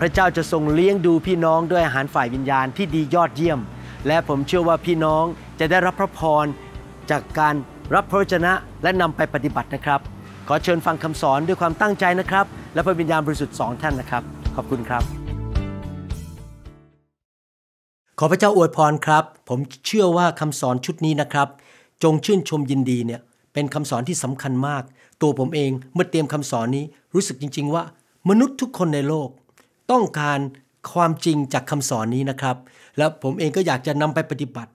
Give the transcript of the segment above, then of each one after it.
พระเจ้าจะทรงเลี้ยงดูพี่น้องด้วยอาหารฝ่ายวิญญาณที่ดียอดเยี่ยม และผมเชื่อว่าพี่น้องจะได้รับพระพร จากการรับพระวจนะและนำไปปฏิบัตินะครับ ขอเชิญฟังคำสอนด้วยความตั้งใจนะครับ และพระวิญญาณบริสุทธิ์สองท่านนะครับ ขอบคุณครับ ขอพระเจ้าอวยพรครับ ผมเชื่อว่าคำสอนชุดนี้นะครับ จงชื่นชมยินดีเนี่ย เป็นคำสอนที่สำคัญมาก ตัวผมเองเมื่อเตรียมคำสอนนี้ รู้สึกจริง ๆ ว่า มนุษย์ทุกคนในโลกต้องการความจริงจากคำสอนนี้นะครับ และผมเองก็อยากจะนำไปปฏิบัติ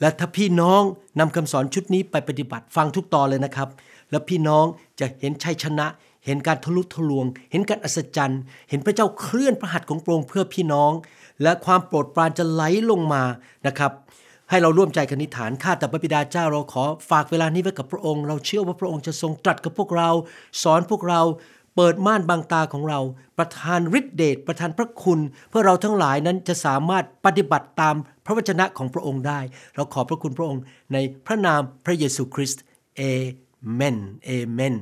และถ้าพี่น้องนำคำสอนชุดนี้ไปปฏิบัติฟังทุกตอนเลยนะครับ และพี่น้องจะเห็นชัยชนะ เห็นการทะลุทะลวง เห็นการอัศจรรย์ เห็นพระเจ้าเคลื่อนพระหัตถ์ของโปรงเพื่อพี่น้อง และความโปรดปรานจะไหลลงมา นะครับ ให้เราร่วมใจกันนิฐานข้าแต่พระบิดาเจ้าเราขอฝากเวลานี้ไว้กับพระองค์ เราเชื่อว่าพระองค์จะทรงตรัสกับพวกเรา สอนพวกเราเปิดม่านบางตาของเรา ประทานฤทธิเดชประทานพระคุณ เพื่อเราทั้งหลายนั้นจะสามารถปฏิบัติตามพระวจนะของพระองค์ได้ เราขอบพระคุณพระองค์ในพระนามพระเยซูคริสต์เอเมนเอเมน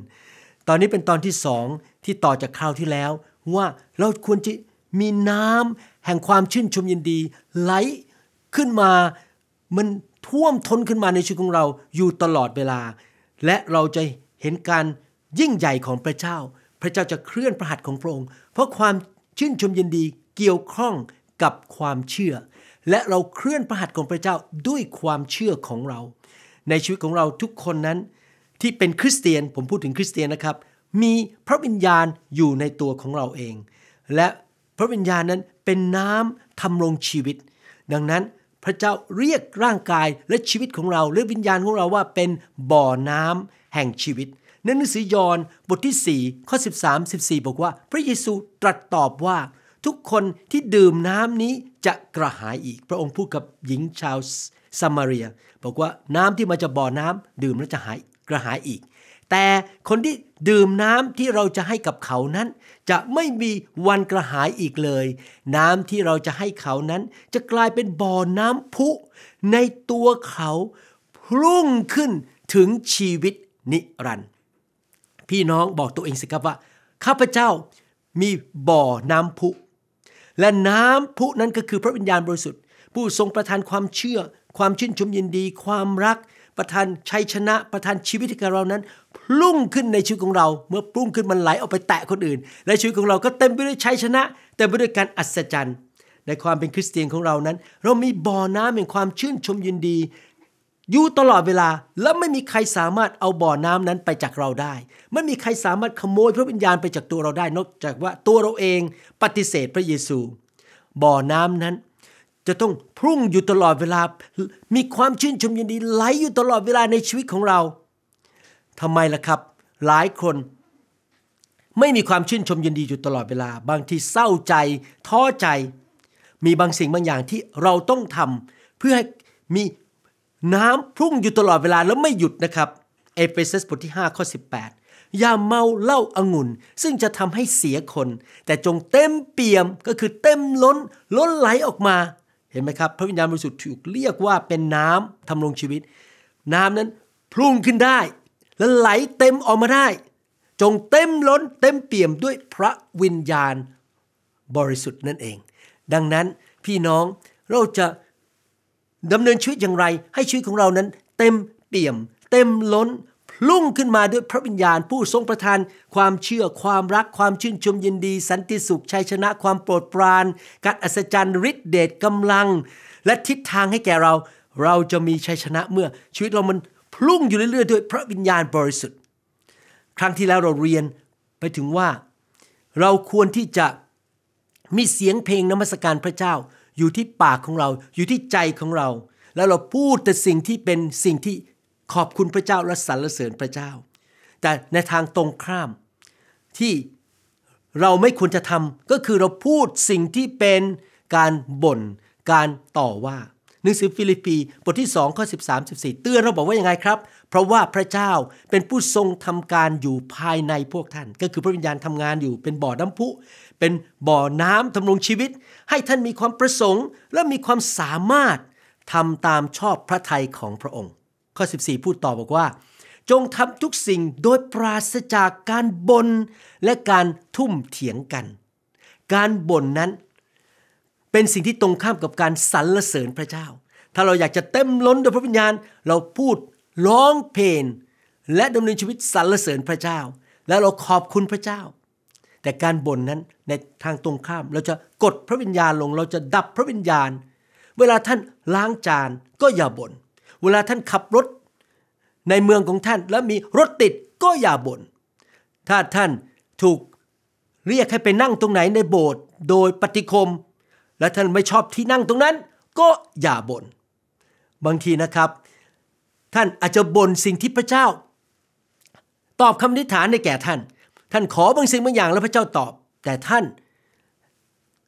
ตอนนี้เป็นตอนที่สองที่ต่อจากคราวที่แล้ว ว่าเราควรจะมีน้ำแห่งความชื่นชมยินดีไหลขึ้นมา มันท่วมท้นขึ้นมาในชีวิตของเราอยู่ตลอดเวลา และเราจะเห็นการยิ่งใหญ่ของพระเจ้าระเจ้าจะเคลื่อนประหัตของพระองค์ เพราะความชื่นชมยินดีเกี่ยวข้องกับความเชื่อ และเราเคลื่อนประหัตของพระเจ้าด้วยความเชื่อของเรา ในชีวิตของเราทุกคนนั้นที่เป็นคริสเตียน ผมพูดถึงคริสเตียนนะครับ มีพระวิญญาณอยู่ในตัวของเราเอง และพระวิญญาณนั้นเป็นน้ำทำรงชีวิต ดังนั้นพระเจ้าเรียกร่างกายและชีวิตของเราหรือวิญญาณของเราว่าเป็นบ่อน้ำแห่งชีวิตนหนังสือยอห์นบทที่4ข้อ13 14 บอกว่าพระเยซูตรัสตอบว่าทุกคนที่ดื่มน้ำนี้จะกระหายอีก พระองค์พูดกับหญิงชาวซามาเรียบอกว่าน้ำที่มาจะบ่อน้ำดื่มแล้วจะหายกระหายอีก แต่คนที่ดื่มน้ำที่เราจะให้กับเขานั้น จะไม่มีวันกระหายอีกเลย น้ำที่เราจะให้เขานั้น จะกลายเป็นบ่อน้ำพุในตัวเขาพรุ่งขึ้นถึงชีวิตนิรันดร์พี่น้องบอกตัวเองสิครับว่า ข้าพเจ้ามีบ่อน้ำพุและน้ำพุนั้นก็คือพระวิญญาณบริสุทธิ์ผู้ทรงประทานความเชื่อความชื่นชมยินดี ความรักประทานชัยชนะประทานชีวิตกับเรานั้นพุ่งขึ้นในชีวิตของเราเมื่อพุ่งขึ้นมันไหลออกไปแตะคนอื่น และชีวิตของเราก็เต็มไปด้วยชัยชนะเต็มไปด้วยการอัศจรรย์ในความเป็นคริสเตียนของเรานั้น เรามีบ่อน้ำแห่งความชื่นชมยินดีอยู่ตลอดเวลาและไม่มีใครสามารถเอาบ่อน้ำนั้นไปจากเราได้ไม่มีใครสามารถขโมยพระวิญญาณไปจากตัวเราได้ นอกจากว่าตัวเราเองปฏิเสธพระเยซู บ่อน้ำนั้น จะต้องพรุ่งอยู่ตลอดเวลา มีความชื่นชมยินดีไหลอยู่ตลอดเวลาในชีวิตของเรา ทำไมล่ะครับ หลายคน ไม่มีความชื่นชมยินดีอยู่ตลอดเวลา บางทีเศร้าใจท้อใจ มีบางสิ่งบางอย่างที่เราต้องทำ เพื่อให้มีน้ำพุ่งอยู่ตลอดเวลาแล้วไม่หยุดนะครับเอเฟซัสบทที่5ข้อ 18อย่าเมาเหล้าอางุ่นซึ่งจะทำให้เสียคน แต่จงเต็มเปี่ยม ก็คือเต็มล้นล้นไหลออกมา เห็นไหมครับ พระวิญญาณบริสุทธิ์ถูกเรียกว่าเป็นน้ำทำลงชีวิต น้ำนั้นพุ่งขึ้นได้ และไหลเต็มออกมาได้ จงเต็มล้นเต็มเปี่ยมด้วยพระวิญญาณบริสุทธิ์นั่นเอง ดังนั้นพี่น้องเราจะดำเนินชีวิตอย่างไร ให้ชีวิตของเรานั้น เต็มเปี่ยม เต็มล้นพลุ่งขึ้นมาด้วยพระวิญญาณ ผู้ทรงประทาน ความเชื่อความรักความชื่นชมยินดี สันติสุข ชัยชนะความโปรดปรานการอัศจรรย์ฤทธิเดชกำลัง และทิศทางให้แก่เรา เราจะมีชัยชนะเมื่อชีวิตเรามันพลุ่งอยู่เรื่อย ๆ ด้วยพระวิญญาณบริสุทธิ์ครั้งที่แล้วเราเรียนไปถึงว่าเราควรที่จะมีเสียงเพลงนมัสการพระเจ้าอยู่ที่ปากของเราอยู่ที่ใจของเรา แล้วเราพูดแต่สิ่งที่เป็นสิ่งที่ขอบคุณพระเจ้าและสรรเสริญพระเจ้า แต่ในทางตรงข้ามที่เราไม่ควรจะทำก็คือเราพูดสิ่งที่เป็นการบน่นการต่อว่าหนังสือฟิลิปปีบทที่2ข้อ13 14เตือนเราบอกว่าอย่างไงครับราะว่าพระเจ้าเป็นผู้ทรงทำการอยู่ภายในพวกท่าน ก็คือพระวิญญาณทำงานอยู่ เป็นบ่อน้ำพุ เป็นบ่อน้ำทำรงชีวิต ให้ท่านมีความประสงค์และมีความสามารถทำตามชอบพระทัยของพระองค์ ข้อ 14 พูด ต่อบอกว่า จงทำทุกสิ่งโดยปราศจากการบน่นและการทุ่มเถียงกัน การบ่นนั้น เป็นสิ่งที่ตรงข้ามกับการสรรเสริญพระเจ้า ถ้าเราอยากจะเต็มล้นด้วยพระวิญญาณเราพูดร้องเพลงและดำเนินชีวิตสรรเสริญพระเจ้า และเราขอบคุณพระเจ้า แต่การบ่นนั้นในทางตรงข้าม เราจะกดพระวิญญาณลง เราจะดับพระวิญญาณ เวลาท่านล้างจานก็อย่าบน่นเวลาท่านขับรถในเมืองของท่านแล้วมีรถติดก็อย่าบน่นถ้าท่านถูกเรียกให้ไปนั่งตรงไหนในโบสถ์โดยปฏิคม และท่านไม่ชอบที่นั่งตรงนั้นก็อย่าบน่นบางทีนะครับท่านอาจจะบ่นสิ่งที่พระเจ้า ตอบคำนิฐานในแก่ท่าน ท่านขอบางสิ่งบางอย่างแล้ว พระเจ้าตอบ แต่ท่าน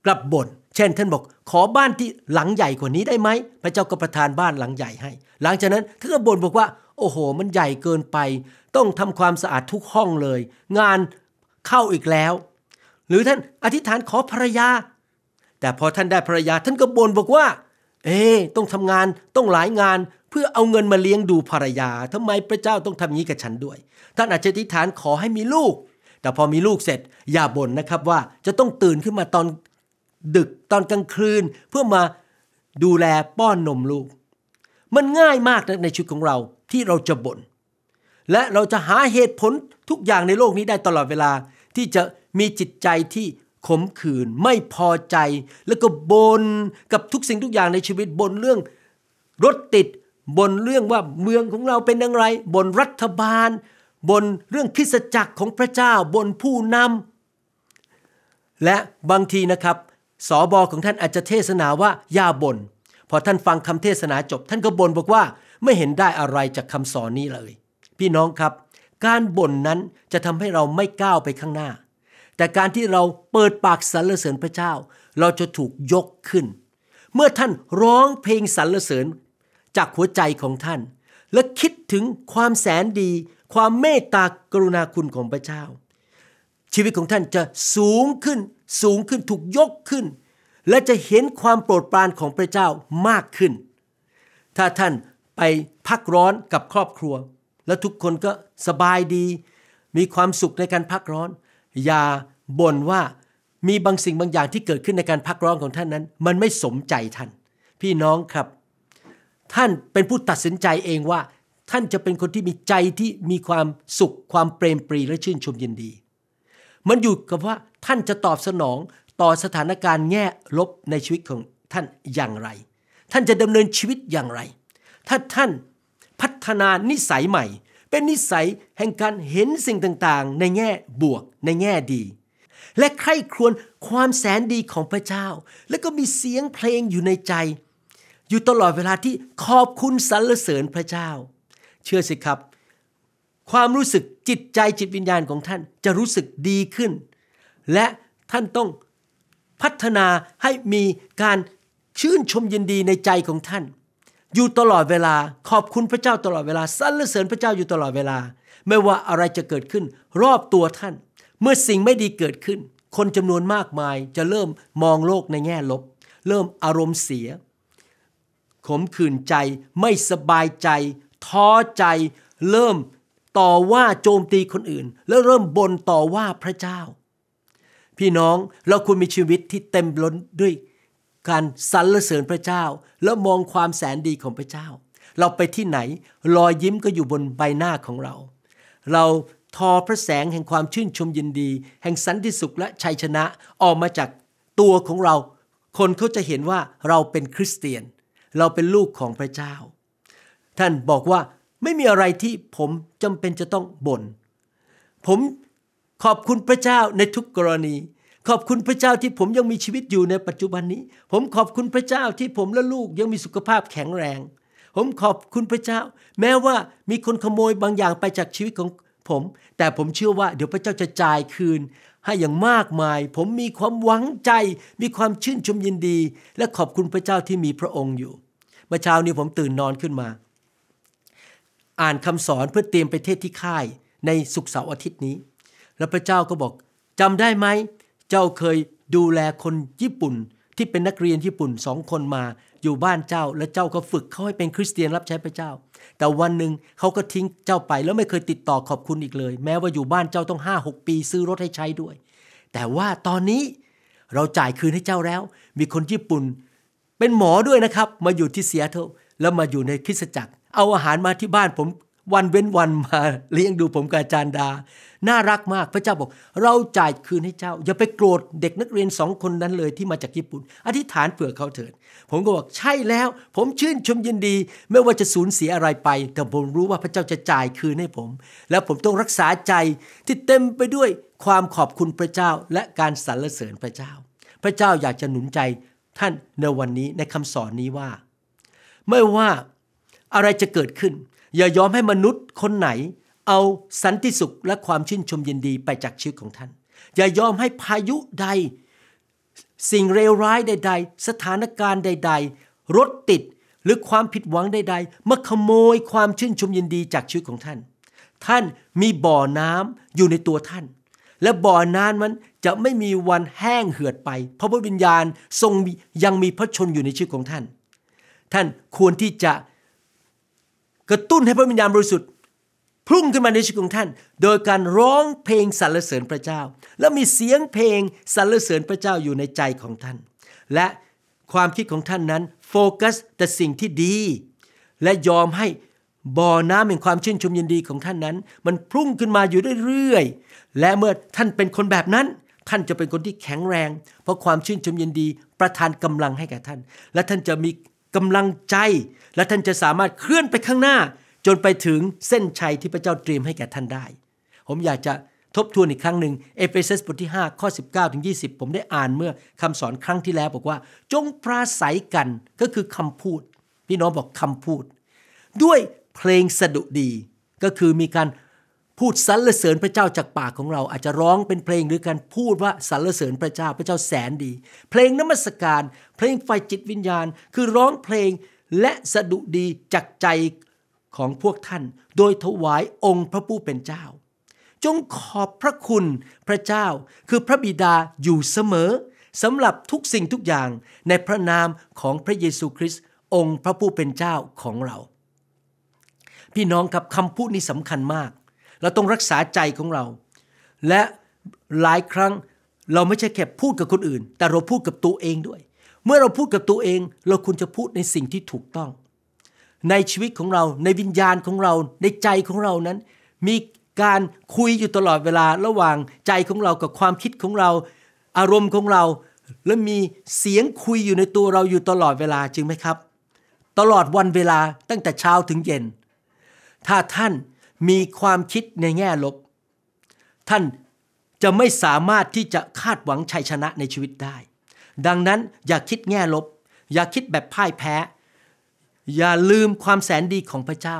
กลับบ่นเช่นท่านบอกขอบ้านที่หลังใหญ่กว่านี้ได้ไหม พระเจ้าก็ประทานบ้านหลังใหญ่ให้ หลังจากนั้นท่านก็บ่นบอกว่า โอ้โห มันใหญ่เกินไป ต้องทำความสะอาดทุกห้องเลย งานเข้าอีกแล้ว หรือท่านอธิษฐานขอภรรยา แต่พอท่านได้ภรรยา ท่านก็บ่นบอกว่าเอ๊ต้องทำงานต้องหลายงานเพื่อเอาเงินมาเลี้ยงดูภรรยาทำไมพระเจ้าต้องทำอย่างนี้กับฉันด้วยท่านอาจจะอธิษฐานขอให้มีลูก แต่พอมีลูกเสร็จอย่าบ่นนะครับว่าจะต้องตื่นขึ้นมาตอนดึกตอนกลางคืน เพื่อมาดูแลป้อนนมลูก มันง่ายมากในชีวิตของเราที่เราจะบน่นและเราจะหาเหตุผลทุกอย่างในโลกนี้ได้ตลอดเวลาที่จะมีจิตใจที่ขมขื่นไม่พอใจแล้วก็บนกับทุกสิ่งทุกอย่างในชีวิตบนเรื่องรถติดบนเรื่องว่าเมืองของเราเป็นอย่างไรบนรัฐบาลบนเรื่องคิสจักรของพระเจ้าบนผู้นำและบางทีนะครับ สอบอของท่านอาจจะเทศนาว่าอย่าบน่นพอท่านฟังคำเทศนาจบ ท่านก็บ่นบอกว่าไม่เห็นได้อะไรจากคำสอนนี้เลย พี่น้องครับ การบ่นนั้นจะทำให้เราไม่ก้าวไปข้างหน้าแต่การที่เราเปิดปากสรรเสริญพระเจ้า เราจะถูกยกขึ้น เมื่อท่านร้องเพลงสรรเสริญจากหัวใจของท่าน และคิดถึงความแสนดี ความเมตตากรุณาคุณของพระเจ้า ชีวิตของท่านจะสูงขึ้นสูงขึ้นถูกยกขึ้น และจะเห็นความโปรดปรานของพระเจ้ามากขึ้น ถ้าท่านไปพักร้อนกับครอบครัว และทุกคนก็สบายดี มีความสุขในการพักร้อนอย่าบ่นว่ามีบางสิ่งบางอย่างที่เกิดขึ้นในการพักร้องของท่านนั้น มันไม่สมใจท่านพี่น้องครับ ท่านเป็นผู้ตัดสินใจเองว่าท่านจะเป็นคนที่มีใจที่มีความสุขความเปรมปรีและชื่นชมยินดี มันอยู่กับว่าท่านจะตอบสนองต่อสถานการณ์แง่ลบในชีวิตของท่านอย่างไร ท่านจะดำเนินชีวิตอย่างไร ถ้าท่านพัฒนานิสัยใหม่เป็นนิสัยแห่งการเห็นสิ่งต่าง ๆ ในแง่บวกในแง่ดี และใคร่ครวญความแสนดีของพระเจ้า และก็มีเสียงเพลงอยู่ในใจ อยู่ตลอดเวลาที่ขอบคุณสรรเสริญพระเจ้า เชื่อสิครับ ความรู้สึกจิตใจจิตวิญญาณของท่านจะรู้สึกดีขึ้น และท่านต้องพัฒนาให้มีการชื่นชมยินดีในใจของท่านอยู่ตลอดเวลา ขอบคุณพระเจ้าตลอดเวลาสรรเสริญพระเจ้าอยู่ตลอดเวลา ไม่ว่าอะไรจะเกิดขึ้นรอบตัวท่าน เมื่อสิ่งไม่ดีเกิดขึ้น คนจำนวนมากมายจะเริ่มมองโลกในแง่ลบ เริ่มอารมณ์เสีย ขมขื่นใจไม่สบายใจท้อใจ เริ่มต่อว่าโจมตีคนอื่น แล้วเริ่มบ่นต่อว่าพระเจ้า พี่น้องเราควรมีชีวิตที่เต็มล้นด้วยการสรรเสริญพระเจ้าแล้วมองความแสนดีของพระเจ้า เราไปที่ไหนรอยยิ้มก็อยู่บนใบหน้าของเรา เราทอพระแสงแห่งความชื่นชมยินดี แห่งสันติสุขและชัยชนะออกมาจากตัวของเรา คนเขาจะเห็นว่าเราเป็นคริสเตียน เราเป็นลูกของพระเจ้า ท่านบอกว่าไม่มีอะไรที่ผมจำเป็นจะต้องบน่นผมขอบคุณพระเจ้าในทุกกรณีขอบคุณพระเจ้าที่ผมยังมีชีวิตอยู่ในปัจจุบันนี้ ผมขอบคุณพระเจ้าที่ผมและลูกยังมีสุขภาพแข็งแรง ผมขอบคุณพระเจ้าแม้ว่ามีคนขโมยบางอย่างไปจากชีวิตของผม แต่ผมเชื่อว่าเดี๋ยวพระเจ้าจะจ่ายคืน ให้อย่างมากมาย ผมมีความหวังใจมีความชื่นชมยินดี และขอบคุณพระเจ้าที่มีพระองค์อยู่เมื่อเช้านี้ผมตื่นนอนขึ้นมา อ่านคำสอนเพื่อเตรียมไปเทศที่ค่ายในสุขเสาร์อาทิตย์นี้ แล้วพระเจ้าก็บอกจำได้ไหมเจ้าเคยดูแลคนญี่ปุ่นที่เป็นนักเรียนญี่ปุ่นสองคนมา อยู่บ้านเจ้าและเจ้าก็ฝึกเขาให้เป็นคริสเตียนรับใช้พระเจ้า แต่วันหนึ่งเขาก็ทิ้งเจ้าไปแล้วไม่เคยติดต่อขอบคุณอีกเลย แม้ว่าอยู่บ้านเจ้าต้องห้าหกปีซื้อรถให้ใช้ด้วย แต่ว่าตอนนี้เราจ่ายคืนให้เจ้าแล้ว มีคนญี่ปุ่น เป็นหมอด้วยนะครับ มาอยู่ที่เสียเทอแล้วมาอยู่ในคริสตจักรเอาอาหารมาที่บ้านผมวันเว้นวันมาเลี้ยงดูผมกับจารย์ดา น่ารักมาก พระเจ้าบอก เราจ่ายคืนให้เจ้า อย่าไปโกรธเด็กนักเรียนสองคนนั้นเลยที่มาจากญี่ปุ่น อธิษฐานเผื่อเขาเถิด ผมก็บอก ใช่แล้วผมชื่นชมยินดี ไม่ว่าจะสูญเสียอะไรไป แต่ผมรู้ว่าพระเจ้าจะจ่ายคืนให้ผม และผมต้องรักษาใจที่เต็มไปด้วยความขอบคุณพระเจ้า และการสรรเสริญพระเจ้า พระเจ้าอยากจะหนุนใจท่านในวันนี้ในคำสอนนี้ว่า ไม่ว่าอะไรจะเกิดขึ้นอย่ายอมให้มนุษย์คนไหน เอาสันติสุขและความชื่นชมยินดีไปจากชีวิตของท่าน อย่ายอมให้พายุใด สิ่งเลวร้ายใด ๆ สถานการณ์ใดๆ รถติดหรือความผิดหวังใด ๆมาขโมยความชื่นชมยินดีจากชีวิตของท่าน ท่านมีบ่อน้ำอยู่ในตัวท่าน และบ่อน้ำมันจะไม่มีวันแห้งเหือดไป เพราะพระวิญญาณทรงยังมีพระชนอยู่ในชีวิตของท่าน ท่านควรที่จะกระตุ้นให้พระวิญญาณบริสุทธิ์พุ่งขึ้นมาในชีวิตของท่าน โดยการร้องเพลงสรรเสริญพระเจ้า และมีเสียงเพลงสรรเสริญพระเจ้าอยู่ในใจของท่าน และความคิดของท่านนั้นโฟกัสแต่สิ่งที่ดี และยอมให้บ่อน้ำแห่งความชื่นชมยินดีของท่านนั้น มันพุ่งขึ้นมาอยู่เรื่อยๆและเมื่อท่านเป็นคนแบบนั้น ท่านจะเป็นคนที่แข็งแรง เพราะความชื่นชมยินดี ประทานกำลังให้แก่ท่าน และท่านจะมีกำลังใจและท่านจะสามารถเคลื่อนไปข้างหน้า จนไปถึงเส้นชัยที่พระเจ้าเตรียมให้แก่ท่านได้ ผมอยากจะทบทวนอีกครั้งหนึ่งเอเฟซัสบทที่5ข้อ 19ถึง20 ผมได้อ่านเมื่อคำสอนครั้งที่แล้วบอกว่า จงปราศัยกันก็คือคำพูด พี่น้องบอกคำพูด ด้วยเพลงสดุดีก็คือมีการพูดสรรเสริญพระเจ้าจากปากของเราอาจจะร้องเป็นเพลงหรือการพูดว่าสรรเสริญพระเจ้าพระเจ้าแสนดี เพลงนมัสการเพลงไฟจิตวิญญาณคือร้องเพลงและสะดุดี จากใจของพวกท่าน โดยถวายองค์พระผู้เป็นเจ้า จงขอบพระคุณพระเจ้าคือพระบิดาอยู่เสมอสำหรับทุกสิ่งทุกอย่างในพระนามของพระเยซูคริสต์องค์พระผู้เป็นเจ้าของเรา พี่น้องกับคำพูดนี้สำคัญมากเราต้องรักษาใจของเรา และหลายครั้งเราไม่ใช่แค่พูดกับคนอื่น แต่เราพูดกับตัวเองด้วย เมื่อเราพูดกับตัวเอง เราควรจะพูดในสิ่งที่ถูกต้อง ในชีวิตของเรา ในวิญญาณของเรา ในใจของเรานั้น มีการคุยอยู่ตลอดเวลา ระหว่างใจของเรากับความคิดของเรา อารมณ์ของเรา และมีเสียงคุยอยู่ในตัวเราอยู่ตลอดเวลา จริงไหมครับ ตลอดวันเวลาตั้งแต่เช้าถึงเย็น ถ้าท่านมีความคิดในแง่ลบ ท่านจะไม่สามารถที่จะคาดหวังชัยชนะในชีวิตได้ ดังนั้นอย่าคิดแง่ลบ อย่าคิดแบบพ่ายแพ้ อย่าลืมความแสนดีของพระเจ้า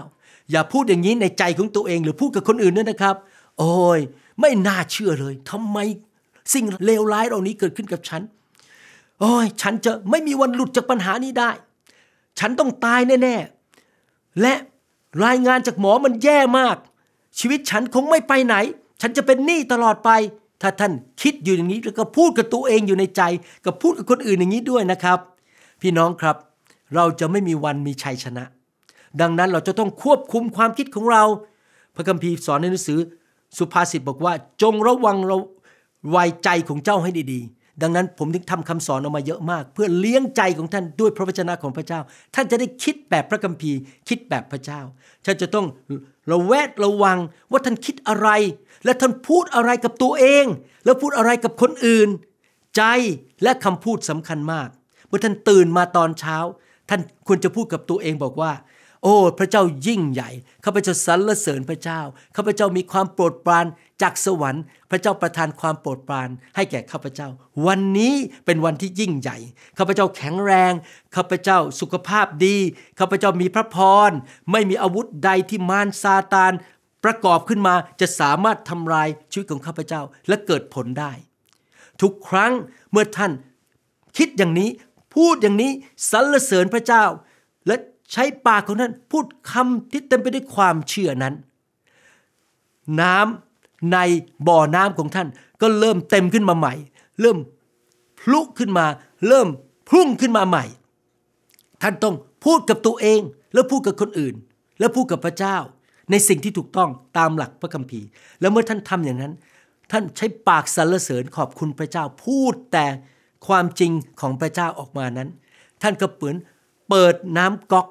อย่าพูดอย่างนี้ในใจของตัวเอง หรือพูดกับคนอื่นด้วยนะครับ โอ้ยไม่น่าเชื่อเลยทำไมสิ่งเลวร้ายเหล่านี้เกิดขึ้นกับฉันโอ้ยฉันจะไม่มีวันหลุดจากปัญหานี้ได้ ฉันต้องตายแน่ ๆ และรายงานจากหมอมันแย่มาก ชีวิตฉันคงไม่ไปไหน ฉันจะเป็นหนี้ตลอดไป ถ้าท่านคิดอยู่อย่างนี้แล้วก็พูดกับตัวเองอยู่ในใจกับพูดกับคนอื่นอย่างนี้ด้วยนะครับ พี่น้องครับ เราจะไม่มีวันมีชัยชนะ ดังนั้นเราจะต้องควบคุมความคิดของเรา พระคัมภีร์สอนในหนังสือสุภาษิตบอกว่า จงระวังเราไวใจของเจ้าให้ดีๆดังนั้นผมถึงทำคำสอนออกมาเยอะมาก เพื่อเลี้ยงใจของท่านด้วยพระวจนะของพระเจ้า ท่านจะได้คิดแบบพระคัมภีร์คิดแบบพระเจ้า ท่านจะต้องระแวดระวังว่าท่านคิดอะไร และท่านพูดอะไรกับตัวเอง แล้วพูดอะไรกับคนอื่น ใจและคำพูดสำคัญมาก เมื่อท่านตื่นมาตอนเช้า ท่านควรจะพูดกับตัวเองบอกว่า โอ้ พระเจ้ายิ่งใหญ่ข้าพเจ้าสรรเสริญพระเจ้าข้าพเจ้ามีความโปรดปรานจากสวรรค์พระเจ้าประทานความโปรดปรานให้แก่ข้าพเจ้า วันนี้เป็นวันที่ยิ่งใหญ่ข้าพเจ้าแข็งแรงข้าพเจ้าสุขภาพดีข้าพเจ้ามีพระพรไม่มีอาวุธใดที่มารซาตานประกอบขึ้นมาจะสามารถทำลายชีวิตของข้าพเจ้าและเกิดผลได้ ทุกครั้งเมื่อท่านคิดอย่างนี้พูดอย่างนี้สรรเสริญพระเจ้า และใช้ปากของท่านพูดคำที่เต็มไปด้วยความเชื่อนั้น น้ำในบ่อน้ำของท่านก็เริ่มเต็มขึ้นมาใหม่ เริ่มพลุขึ้นมา เริ่มพุ่งขึ้นมาใหม่ ท่านต้องพูดกับตัวเองแล้วพูดกับคนอื่น แล้วพูดกับพระเจ้า ในสิ่งที่ถูกต้องตามหลักพระคัมภีร์แล้วเมื่อท่านทำอย่างนั้น ท่านใช้ปากสรรเสริญขอบคุณพระเจ้า พูดแต่ความจริงของพระเจ้าออกมานั้น ท่านก็เปือนเปิดน้ำก๊อก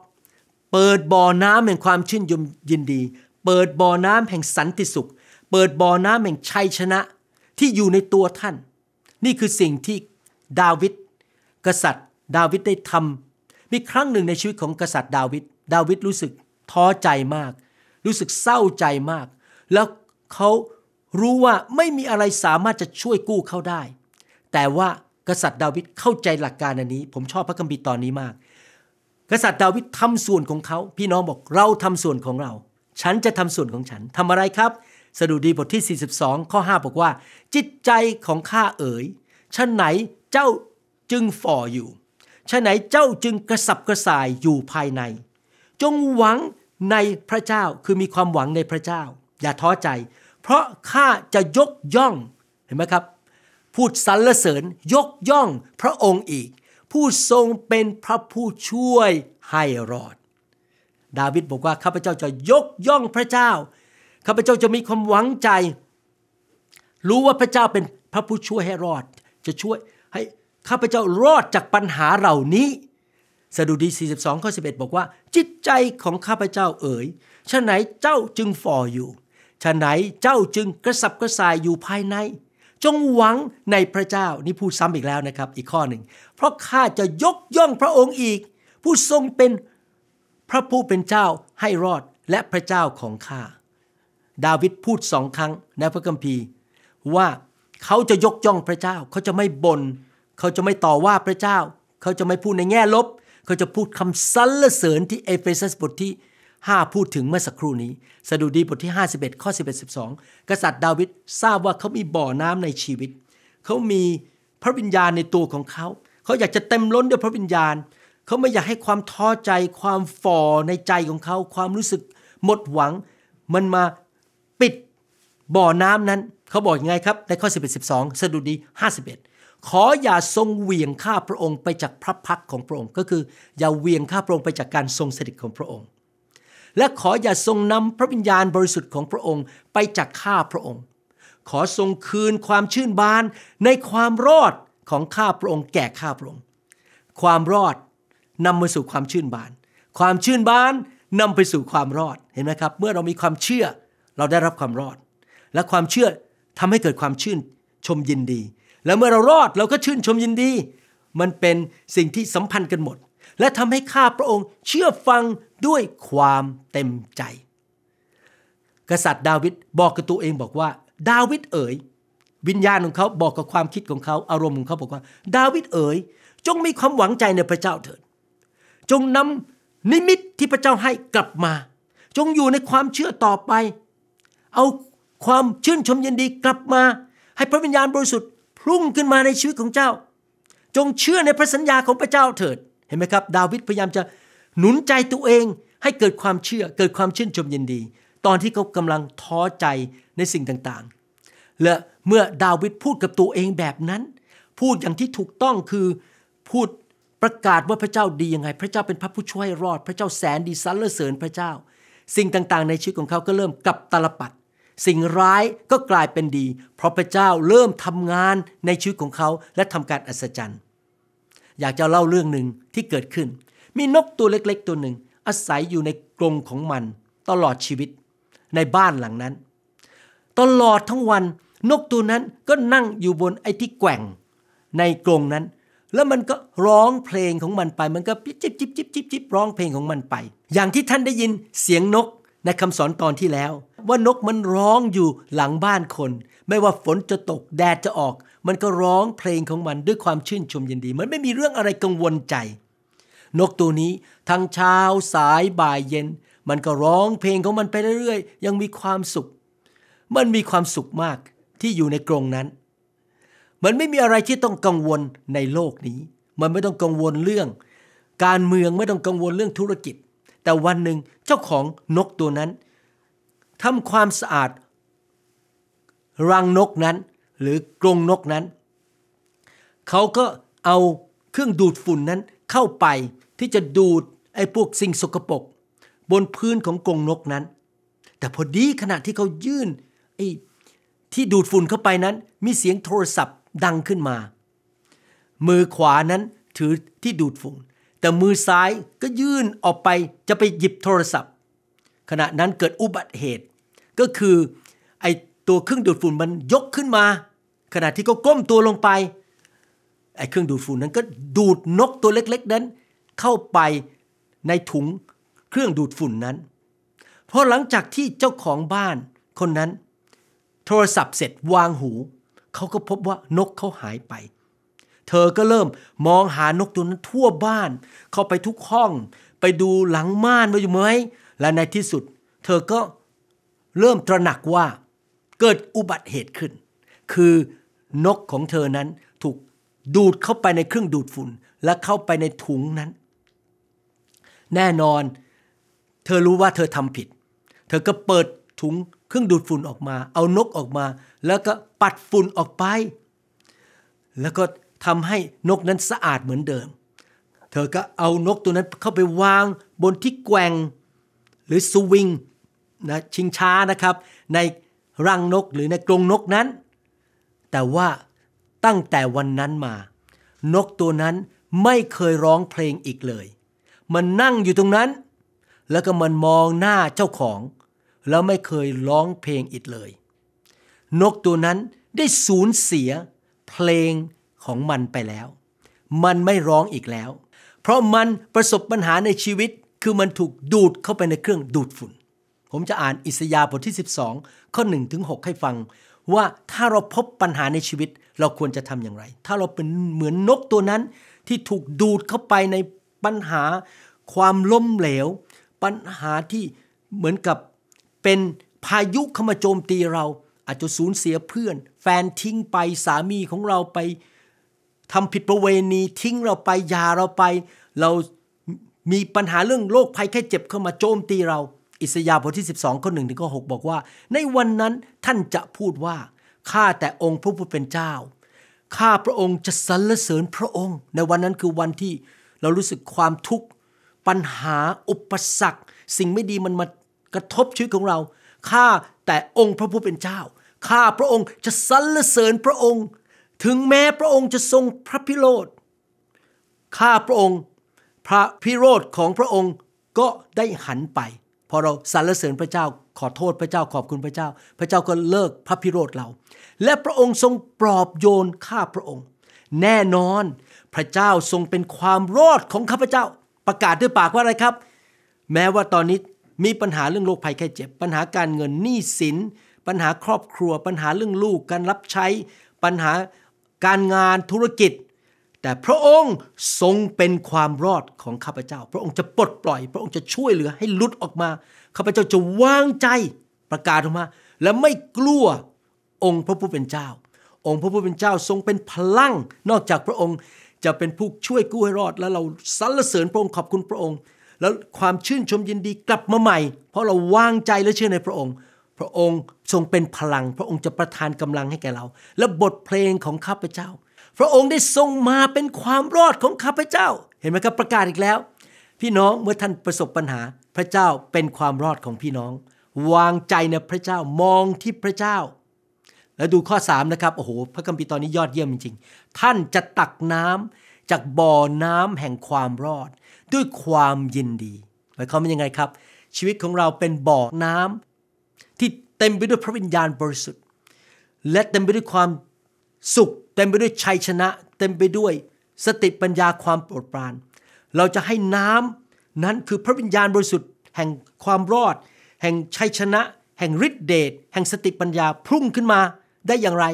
เปิดบ่อน้ำแห่งความชื่นยมยินดี เปิดบ่อน้ำแห่งสันติสุขเปิดบ่อน้ำแห่งชัยชนะที่อยู่ในตัวท่าน นี่คือสิ่งที่ดาวิดกษัตริย์ดาวิดได้ทำมีครั้งหนึ่งในชีวิตของกษัตริย์ดาวิดดาวิดรู้สึกท้อใจมาก รู้สึกเศร้าใจมาก แล้วเขารู้ว่าไม่มีอะไรสามารถจะช่วยกู้เขาได้ แต่ว่ากษัตริย์ดาวิดเข้าใจหลักการอันนี้ ผมชอบพระคัมภีร์ตอนนี้มาก กษัตริย์ดาวิดทำส่วนของเขาพี่น้องบอกเราทำส่วนของเรา ฉันจะทำส่วนของฉันทำอะไรครับสดุดีบทที่42 ข้อ 5 บอกว่า จิตใจของข้าเอ๋ยชั้นไหนเจ้าจึงฝ่ออยู่ชั้นไหนเจ้าจึงกระสับกระส่ายอยู่ภายใน จงหวังในพระเจ้าคือมีความหวังในพระเจ้า อย่าท้อใจ เพราะข้าจะยกย่องเห็นไหมครับ พูดสรรเสริญยกย่องพระองค์อีก ผู้ทรงเป็นพระผู้ช่วยให้รอด ดาวิดบอกว่า ข้าพเจ้าจะยกย่องพระเจ้าข้าพเจ้าจะมีความหวังใจ รู้ว่าพระเจ้าเป็นพระผู้ช่วยให้รอด จะช่วยให้ข้าพเจ้ารอดจากปัญหาเหล่านี้ สดุดี 42ข้อ11บอกว่า จิตใจของข้าพเจ้าเอ๋ยฉะไหนเจ้าจึงฝ่ออยู่ฉะไหนเจ้าจึงกระสับกระส่ายอยู่ภายใน จงหวังในพระเจ้านี่พูดซ้ำอีกแล้วนะครับ อีกข้อหนึ่ง เพราะข้าจะยกย่องพระองค์อีก ผู้ทรงเป็นพระผู้เป็นเจ้าให้รอดและพระเจ้าของข้าดาวิดพูดสองครั้งในพระคัมภีร์ว่าเขาจะยกย่องพระเจ้า เขาจะไม่บน่นเขาจะไม่ต่อว่าพระเจ้า เขาจะไม่พูดในแง่ลบ เขาจะพูดคำสรรเสริญที่เอเฟซัสบทที่ 5 พูดถึงเมื่อสักครู่นี้สดุดี บทที่ 51 ข้อ11 12 กษัตริย์ดาวิด ทราบว่าเขามีบ่อน้ำในชีวิต เขามีพระวิญญาณในตัวของเขา เขาอยากจะเต็มล้นด้วยพระวิญญาณเขาไม่อยากให้ความท้อใจความฝ่อในใจของเขา ความรู้สึกหมดหวังมันมาปิดบ่อน้ำนั้นเขาบอกอยังไงครับ ในข้อ11 12สดุดี 51 ขออย่าทรงเหวี่ยงข้าพระองค์ไปจากพระพักของพระองค์ ก็คืออย่าเหวี่ยงข้าพระองค์ไปจากการทรงสถิตของพระองค์ และขออย่าทรงนำพระวิญญาณบริสุทธิ์ของพระองค์ไปจากข้าพระองค์ ขอทรงคืนความชื่นบานในความรอดของข้าพระองค์ แก่ข้าพระองค์ความรอดนำมาสู่ความชื่นบาน ความชื่นบานนำไปสู่ความรอดเห็นไหมครับ เมื่อเรามีความเชื่อเราได้รับความรอดและความเชื่อทำให้เกิดความชื่นชมยินดี แล้วเมื่อเรารอดเราก็ชื่นชมยินดี มันเป็นสิ่งที่สัมพันธ์กันหมด และทำให้ข้าพระองค์เชื่อฟังด้วยความเต็มใจ กษัตริย์ดาวิดบอกกับตัวเองบอกว่า ดาวิดเอ๋ยวิญญาณของเขาบอกกับความคิดของเขา อารมณ์ของเขาบอกว่า ดาวิดเอ๋ย จงมีความหวังใจในพระเจ้าเถิดจงนำนิมิตที่พระเจ้าให้กลับมา จงอยู่ในความเชื่อต่อไปเอาความชื่นชมยินดีกลับมา ให้พระวิญญาณบริสุทธิ์พุ่งขึ้นมาในชีวิตของเจ้า จงเชื่อในพระสัญญาของพระเจ้าเถิดเห็นไหมครับ ดาวิดพยายามจะหนุนใจตัวเองให้เกิดความเชื่อเกิดความชื่นชมยินดี ตอนที่เขากำลังท้อใจในสิ่งต่างๆ และเมื่อดาวิดพูดกับตัวเองแบบนั้น พูดอย่างที่ถูกต้องคือพูดประกาศว่าพระเจ้าดียังไง พระเจ้าเป็นพระผู้ช่วยรอด พระเจ้าแสนดีสรรเสริญพระเจ้า สิ่งต่างๆ ในชีวิตของเขาก็เริ่มกลับตาลปัดสิ่งร้ายก็กลายเป็นดี เพราะพระเจ้าเริ่มทำงานในชีวิตของเขา และทำการอัศจรรย์ อยากจะเล่าเรื่องหนึ่งที่เกิดขึ้น มีนกตัวเล็กๆตัวหนึ่งอาศัยอยู่ในกรงของมัน ตลอดชีวิตในบ้านหลังนั้น ตลอดทั้งวัน นกตัวนั้นก็นั่งอยู่บนไอ้ที่แกว่ง ในกรงนั้น แล้วมันก็ร้องเพลงของมันไป มันก็จิบจิบจิบจิบจิบร้องเพลงของมันไป อย่างที่ท่านได้ยินเสียงนกในคำสอนตอนที่แล้วว่านกมันร้องอยู่หลังบ้านคน ไม่ว่าฝนจะตก แดดจะออก มันก็ร้องเพลงของมันด้วยความชื่นชมยินดีมันไม่มีเรื่องอะไรกังวลใจ นกตัวนี้ทั้งเช้าสายบ่ายเย็น มันก็ร้องเพลงของมันไปเรื่อยๆ ยังมีความสุข มันมีความสุขมากที่อยู่ในกรงนั้นมันไม่มีอะไรที่ต้องกังวลในโลกนี้ มันไม่ต้องกังวลเรื่อง การเมืองไม่ต้องกังวลเรื่องธุรกิจแต่วันหนึ่งเจ้าของนกตัวนั้นทำความสะอาด รังนกนั้นหรือกรงนกนั้น เขาก็เอาเครื่องดูดฝุ่นนั้นเข้าไปที่จะดูดไอ้พวกสิ่งสกปรกบนพื้นของกรงนกนั้น แต่พอดีขณะที่เขายื่นไอ้ที่ดูดฝุ่นเข้าไปนั้น มีเสียงโทรศัพท์ดังขึ้นมา มือขวานั้นถือที่ดูดฝุ่นแต่มือซ้ายก็ยื่นออกไปจะไปหยิบโทรศัพท์ ขณะนั้นเกิดอุบัติเหตุก็คือ ไอตัวเครื่องดูดฝุ่นมันยกขึ้นมา ขณะที่ก็ก้มตัวลงไป ไอเครื่องดูดฝุ่นนั้นก็ดูดนกตัวเล็กๆ นั้น เข้าไปในถุงเครื่องดูดฝุ่นนั้นเพราะหลังจากที่เจ้าของบ้านคนนั้น โทรศัพท์เสร็จวางหูเขาก็พบว่านกเขาหายไปเธอก็เริ่มมองหานกตัวนั้นทั่วบ้าน เข้าไปทุกห้อง ไปดูหลังม่านว่าอยู่ไหมและในที่สุด เธอก็เริ่มตระหนักว่า เกิดอุบัติเหตุขึ้น คือนกของเธอนั้นถูกดูดเข้าไปในเครื่องดูดฝุ่น และเข้าไปในถุงนั้น แน่นอนเธอรู้ว่าเธอทำผิด เธอก็เปิดถุงเครื่องดูดฝุ่นออกมา เอานกออกมา แล้วก็ปัดฝุ่นออกไป แล้วก็ทำให้นกนั้นสะอาดเหมือนเดิม เธอก็เอานกตัวนั้นเข้าไปวางบนที่แกวงหรือสวิงนะชิงช้านะครับ ในรังนกหรือในกรงนกนั้น แต่ว่าตั้งแต่วันนั้นมา นกตัวนั้นไม่เคยร้องเพลงอีกเลย มันนั่งอยู่ตรงนั้น แล้วก็มันมองหน้าเจ้าของ แล้วไม่เคยร้องเพลงอีกเลย นกตัวนั้นได้สูญเสียเพลงของมันไปแล้ว มันไม่ร้องอีกแล้ว เพราะมันประสบปัญหาในชีวิต คือมันถูกดูดเข้าไปในเครื่องดูดฝุ่น ผมจะอ่านอิสยาห์บทที่ 12ข้อ1ถึง6ให้ฟังว่าถ้าเราพบปัญหาในชีวิตเราควรจะทำอย่างไร ถ้าเราเป็นเหมือนนกตัวนั้นที่ถูกดูดเข้าไปในปัญหาความล้มเหลว ปัญหาที่เหมือนกับเป็นพายุเข้ามาโจมตีเรา อาจจะสูญเสียเพื่อน แฟนทิ้งไปสามีของเราไปทำผิดประเวณีทิ้งเราไปยาเราไป เรามีปัญหาเรื่องโรคภัยแค่เจ็บเข้ามาโจมตีเรา อิสยาห์บทที่ 12ข้อหนึ่งถึงข้อหบอกว่า ในวันนั้นท่านจะพูดว่า ข้าแต่องค์พระผู้เป็นเจ้า ข้าพระองค์จะสรรเสริญพระองค์ ในวันนั้นคือวันที่เรารู้สึกความทุกข์ปัญหาอุปสรรคสิ่งไม่ดีมันมากระทบชีวิตของเราข้าแต่องค์พระผู้เป็นเจ้าข้าพระองค์จะสรรเสริญพระองค์ถึงแม้พระองค์จะทรงพระพิโรธ ข้าพระองค์ พระพิโรธของพระองค์ก็ได้หันไป พอเราสรรเสริญพระเจ้าขอโทษพระเจ้าขอบคุณพระเจ้า พระเจ้าก็เลิกพระพิโรธเรา และพระองค์ทรงปลอบโยนข้าพระองค์ แน่นอนพระเจ้าทรงเป็นความรอดของข้าพเจ้าประกาศด้วยปากว่าอะไรครับ แม้ว่าตอนนี้มีปัญหาเรื่องโรคภัยแค่เจ็บปัญหาการเงินหนี้สินปัญหาครอบครัว ปัญหาเรื่องลูกการรับใช้ปัญหาการงานธุรกิจ แต่พระองค์ทรงเป็นความรอดของข้าพเจ้า พระองค์จะปลดปล่อย พระองค์จะช่วยเหลือให้หลุดออกมา ข้าพเจ้าจะวางใจประกาศออกมาและไม่กลัวองค์พระผู้เป็นเจ้า องค์พระผู้เป็นเจ้าทรงเป็นพลังนอกจากพระองค์จะเป็นผู้ช่วยกู้ให้รอด แล้วเราสรรเสริญพระองค์ขอบคุณพระองค์ แล้วความชื่นชมยินดีกลับมาใหม่ เพราะเราวางใจและเชื่อในพระองค์พระองค์ทรงเป็นพลังพระองค์จะประทานกำลังให้แก่เรา และบทเพลงของข้าพเจ้า พระองค์ได้ทรงมาเป็นความรอดของข้าพเจ้า เห็นไหมครับประกาศอีกแล้ว พี่น้องเมื่อท่านประสบปัญหาพระเจ้าเป็นความรอดของพี่น้อง วางใจในพระเจ้ามองที่พระเจ้า แล้วดูข้อ3นะครับโอ้โหพระคัมภีร์ตอนนี้ยอดเยี่ยมจริงๆท่านจะตักน้ำจากบ่อน้ำแห่งความรอด ด้วยความยินดีหมายความว่ายังไงครับ ชีวิตของเราเป็นบ่อน้ำที่เต็มไปด้วยพระวิญญาณบริสุทธิ์และเต็มไปด้วยความสุข เต็มไปด้วยชัยชนะ เต็มไปด้วยสติปัญญาความโปรดปรานเราจะให้น้ำนั้นคือพระวิญญาณบริสุทธิ์แห่งความรอด แห่งชัยชนะ แห่งฤทธิเดชแห่งสติปัญญาพุ่งขึ้นมาได้อย่างไร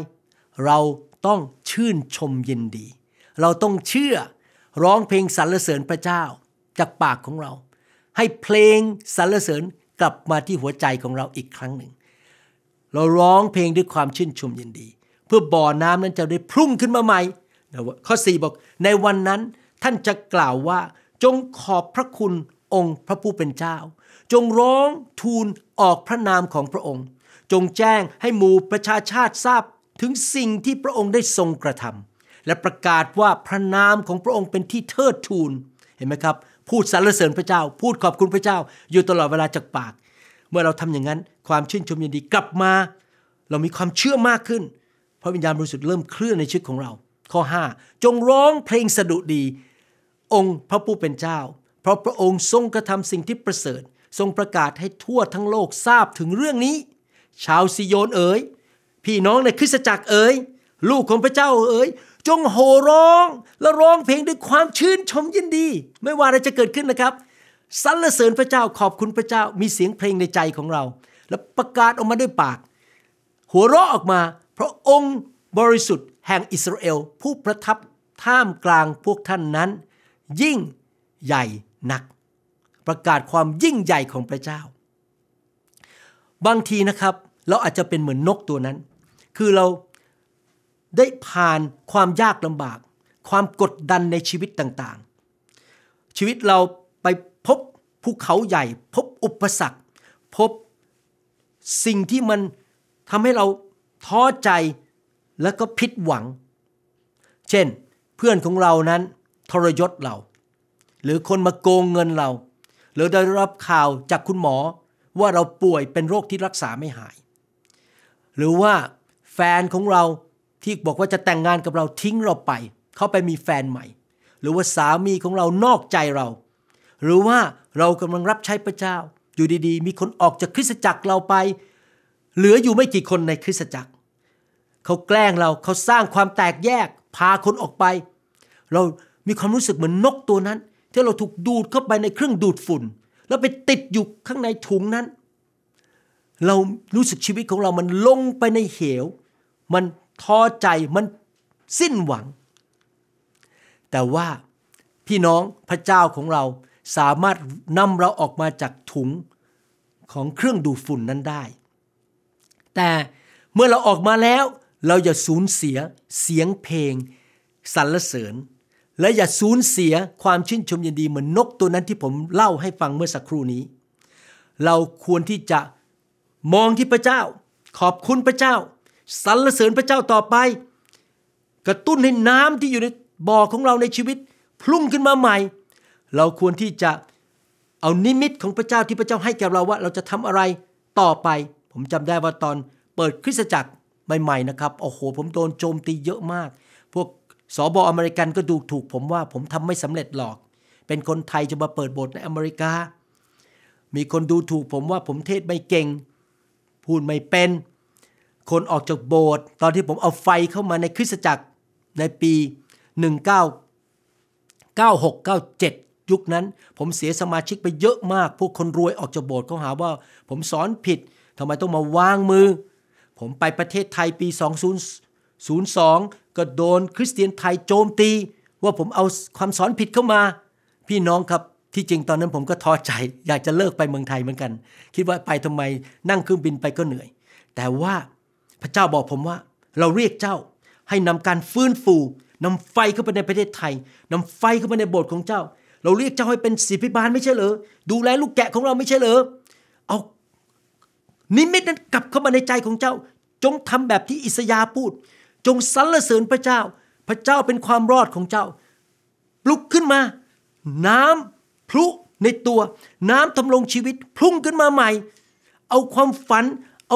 เราต้องชื่นชมยินดี เราต้องเชื่อร้องเพลงสรรเสริญพระเจ้าจากปากของเรา ให้เพลงสรรเสริญกลับมาที่หัวใจของเราอีกครั้งหนึ่ง เราร้องเพลงด้วยความชื่นชมยินดี เพื่อบ่อน้ำนั้นจะได้พุ่งขึ้นมาใหม่ข้อ 4 บอก ในวันนั้นท่านจะกล่าวว่า จงขอบพระคุณองค์พระผู้เป็นเจ้า จงร้องทูลออกพระนามของพระองค์ จงแจ้งให้หมู่ประชาชาติทราบถึงสิ่งที่พระองค์ได้ทรงกระทำ และประกาศว่าพระนามของพระองค์เป็นที่เทิดทูนเห็นไหมครับพูดสรรเสริญพระเจ้า พูดขอบคุณพระเจ้าอยู่ตลอดเวลาจากปาก เมื่อเราทำอย่างนั้นความชื่นชมยินดีกลับมา เรามีความเชื่อมากขึ้นพระวิญญาณบริสุทธิ์เริ่มเคลื่อนในชีวิตของเรา ข้อ5จงร้องเพลงสดุดี องค์พระผู้เป็นเจ้า เพราะพระองค์ทรงกระทำสิ่งที่ประเสริฐทรงประกาศให้ทั่วทั้งโลกทราบถึงเรื่องนี้ ชาวซิโยนเอ๋ย พี่น้องในคริสตจักรเอ๋ย ลูกของพระเจ้าเอ๋ยจงโห่ร้องและร้องเพลงด้วยความชื่นชมยินดี ไม่ว่าอะไรจะเกิดขึ้นนะครับสรรเสริญพระเจ้าขอบคุณพระเจ้ามีเสียงเพลงในใจของเรา และประกาศออกมาด้วยปาก หัวเราะออกมา เพราะองค์บริสุทธิ์แห่งอิสราเอลผู้ประทับท่ามกลางพวกท่านนั้น ยิ่งใหญ่นัก ประกาศความยิ่งใหญ่ของพระเจ้า บางทีนะครับเราอาจจะเป็นเหมือนนกตัวนั้น คือเราได้ผ่านความยากลำบาก ความกดดันในชีวิตต่างๆ ชีวิตเราไปพบภูเขาใหญ่ พบอุปสรรค พบสิ่งที่มันทำให้เราท้อใจแล้วก็ผิดหวัง เช่นเพื่อนของเรานั้น ทรยศเรา หรือคนมาโกงเงินเรา หรือได้รับข่าวจากคุณหมอว่าเราป่วยเป็นโรคที่รักษาไม่หาย หรือว่าแฟนของเราที่บอกว่าจะแต่งงานกับเราทิ้งเราไป เขาไปมีแฟนใหม่ หรือว่าสามีของเรานอกใจเรา หรือว่าเรากำลังรับใช้พระเจ้า อยู่ดีๆ มีคนออกจากคริสตจักรเราไป เหลืออยู่ไม่กี่คนในคริสตจักรเขาแกล้งเราเขาสร้างความแตกแยกพาคนออกไป เรามีความรู้สึกเหมือนนกตัวนั้น ที่เราถูกดูดเข้าไปในเครื่องดูดฝุ่น แล้วไปติดอยู่ข้างในถุงนั้น เรารู้สึกชีวิตของเรามันลงไปในเหวมันท้อใจมันสิ้นหวัง แต่ว่าพี่น้องพระเจ้าของเราสามารถนำเราออกมาจากถุงของเครื่องดูฝุ่นนั้นได้ แต่เมื่อเราออกมาแล้วเราอย่าสูญเสียเสียงเพลงสรรเสริญ และอย่าสูญเสียความชื่นชมยินดีเหมือนนกตัวนั้นที่ผมเล่าให้ฟังเมื่อสักครู่นี้ เราควรที่จะมองที่พระเจ้า ขอบคุณพระเจ้าสรรเสริญพระเจ้าต่อไป กระตุ้นให้น้ำที่อยู่ในบ่อของเราในชีวิตพุ่งขึ้นมาใหม่ เราควรที่จะเอานิมิตของพระเจ้าที่พระเจ้าให้แก่เราว่าเราจะทำอะไรต่อไป ผมจำได้ว่าตอนเปิดคริสตจักรใหม่ๆนะครับโอ้โห ผมโดนโจมตีเยอะมาก พวกสอบออเมริกันก็ดูถูกผมว่า ผมทำไม่สำเร็จหรอก เป็นคนไทยจะมาเปิดโบสถ์ในอเมริกา มีคนดูถูกผมว่าผมเทศไม่เก่งพูดไม่เป็นคนออกจากโบสถ์ตอนที่ผมเอาไฟเข้ามาในคริสตจักรในปี 1996-97ยุคนั้น ผมเสียสมาชิกไปเยอะมาก พวกคนรวยออกจากโบสถ์เขาหาว่าผมสอนผิดทำไมต้องมาวางมือ ผมไปประเทศไทยปี 2002 ก็โดนคริสเตียนไทยโจมตี ว่าผมเอาความสอนผิดเข้ามา พี่น้องครับที่จริงตอนนั้นผมก็ท้อใจ อยากจะเลิกไปเมืองไทยเหมือนกัน คิดว่าไปทำไมนั่งเครื่องบินไปก็เหนื่อย แต่ว่าพระเจ้าบอกผมว่า เราเรียกเจ้า ให้นำการฟื้นฟูนำไฟเข้าไปในประเทศไทย นำไฟเข้าไปในโบสถ์ของเจ้า เราเรียกเจ้าให้เป็นศิษพิบาลไม่ใช่เหรอดูแลลูกแกะของเราไม่ใช่เหรอเอานิมิตนั้นกลับเข้ามาในใจของเจ้า จงทำแบบที่อิสยาพูด จงสรรเสริญพระเจ้า พระเจ้าเป็นความรอดของเจ้า ปลุกขึ้นมา น้ำพลุในตัว น้ำทำรงชีวิตพุ่งขึ้นมาใหม่ เอาความฝัน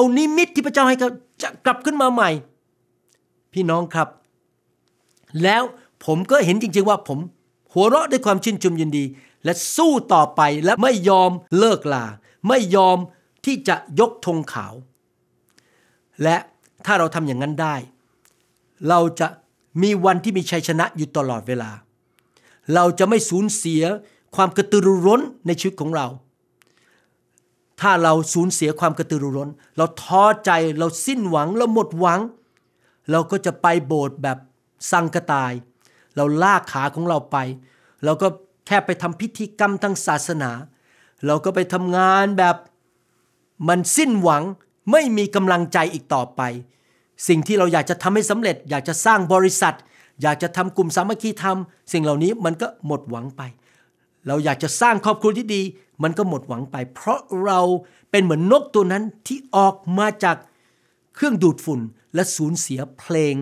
เอานิมิตที่พระเจ้าให้กขาจะกลับขึ้นมาใหม่ พี่น้องครับ แล้วผมก็เห็นจริงๆว่าผมหัวเราะด้วยความชื่นชมยินดี และสู้ต่อไปและไม่ยอมเลิกลาไม่ยอมที่จะยกธงขาว และถ้าเราทำอย่างนั้นได้ เราจะมีวันที่มีชัยชนะอยู่ตลอดเวลา เราจะไม่สูญเสียความกระตือรือร้นในชีวิตของเราถ้าเราสูญเสียความกระตือรือร้น เราท้อใจเราสิ้นหวังเราหมดหวัง เราก็จะไปโบสถ์แบบสังกตาย เราลากขาของเราไป เราก็แค่ไปทำพิธีกรรมทางศาสนา เราก็ไปทำงานแบบมันสิ้นหวังไม่มีกำลังใจอีกต่อไป สิ่งที่เราอยากจะทำให้สำเร็จ อยากจะสร้างบริษัท อยากจะทำกลุ่มสามัคคีธรรมสิ่งเหล่านี้มันก็หมดหวังไปเราอยากจะสร้างครอบครัวที่ดี มันก็หมดหวังไป เพราะเราเป็นเหมือนนกตัวนั้นที่ออกมาจากเครื่องดูดฝุ่นและสูญเสียเพลง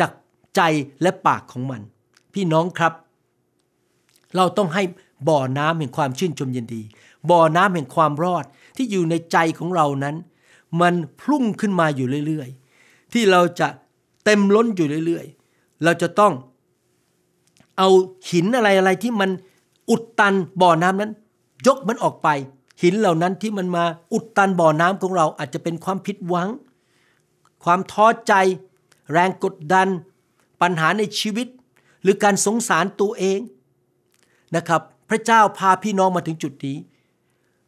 จากใจและปากของมัน พี่น้องครับ เราต้องให้บ่อน้ำแห่งความชื่นชมยินดี บ่อน้ำแห่งความรอดที่อยู่ในใจของเรานั้น มันพุ่งขึ้นมาอยู่เรื่อยๆ ที่เราจะเต็มล้นอยู่เรื่อยๆ เราจะต้องเอาหินอะไรอะไรที่มันอุดตันบ่อน้ำนั้น ยกมันออกไป หินเหล่านั้นที่มันมาอุดตันบ่อน้ำของเราอาจจะเป็นความผิดหวัง ความท้อใจ แรงกดดัน ปัญหาในชีวิต หรือการสงสารตัวเองนะครับ พระเจ้าพาพี่น้องมาถึงจุดนี้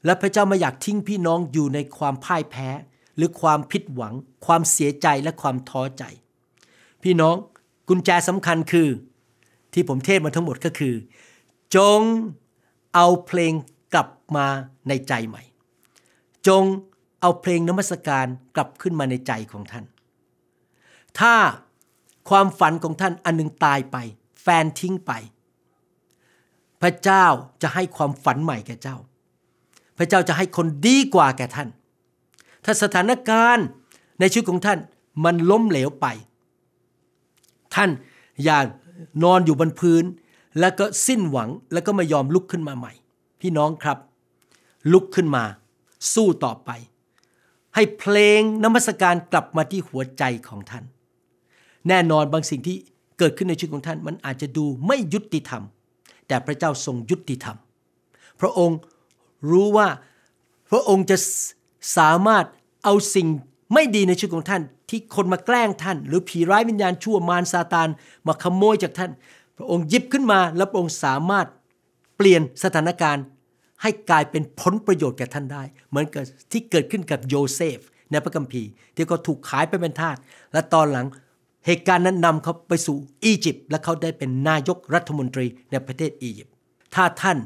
และพระเจ้าไม่อยากทิ้งพี่น้องอยู่ในความพ่ายแพ้หรือความผิดหวัง ความเสียใจและความท้อใจ พี่น้องกุญแจสำคัญคือที่ผมเทศมาทั้งหมดก็คือจงเอาเพลงกลับมาในใจใหม่ จงเอาเพลงนมัสการกลับขึ้นมาในใจของท่าน ถ้าความฝันของท่านอันนึงตายไป แฟนทิ้งไป พระเจ้าจะให้ความฝันใหม่แก่เจ้า พระเจ้าจะให้คนดีกว่าแก่ท่าน ถ้าสถานการณ์ในชีวิตของท่านมันล้มเหลวไป ท่านอย่านอนอยู่บนพื้นแล้วก็สิ้นหวังแล้วก็ไม่ยอมลุกขึ้นมาใหม่ พี่น้องครับลุกขึ้นมาสู้ต่อไป ให้เพลงนมัสการกลับมาที่หัวใจของท่าน แน่นอนบางสิ่งที่เกิดขึ้นในชีวิตของท่านมันอาจจะดูไม่ยุติธรรม แต่พระเจ้าทรงยุติธรรม พระองค์รู้ว่าพระองค์จะสามารถเอาสิ่งไม่ดีในชีวิตของท่าน ที่คนมาแกล้งท่าน หรือผีร้ายวิญญาณชั่วมารซาตานมาขโมยจากท่านพระองค์หยิบขึ้นมา แล้วพระองค์สามารถเปลี่ยนสถานการณ์ ให้กลายเป็นผลประโยชน์แก่ท่านได้ เหมือนกับที่เกิดขึ้นกับโยเซฟ ในพระคัมภีร์ที่เขาถูกขายไปเป็นทาสและตอนหลังเหตุการณ์นั้นนำเขาไปสู่อียิปต์และเขาได้เป็นนายกรัฐมนตรีในประเทศอียิปต์ถ้าท่าน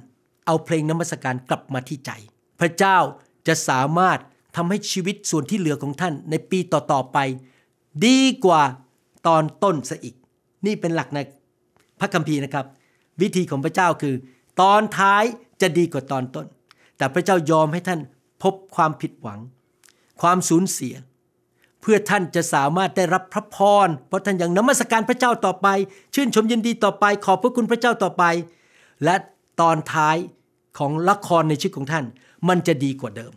เอาเพลงนมัสการกลับมาที่ใจ พระเจ้าจะสามารถทำให้ชีวิตส่วนที่เหลือของท่านในปีต่อๆไป ดีกว่าตอนต้นซะอีกนี่เป็นหลักในพระคัมภีร์นะครับวิธีของพระเจ้าคือ ตอนท้ายจะดีกว่าตอนต้นแต่พระเจ้ายอมให้ท่านพบความผิดหวัง ความสูญเสีย เพื่อท่านจะสามารถได้รับพระพรเพราะท่านยังนมัสการพระเจ้าต่อไปชื่นชมยินดีต่อไปขอบพระคุณพระเจ้าต่อไป และตอนท้ายของละครในชีวิตของท่านมันจะดีกว่าเดิม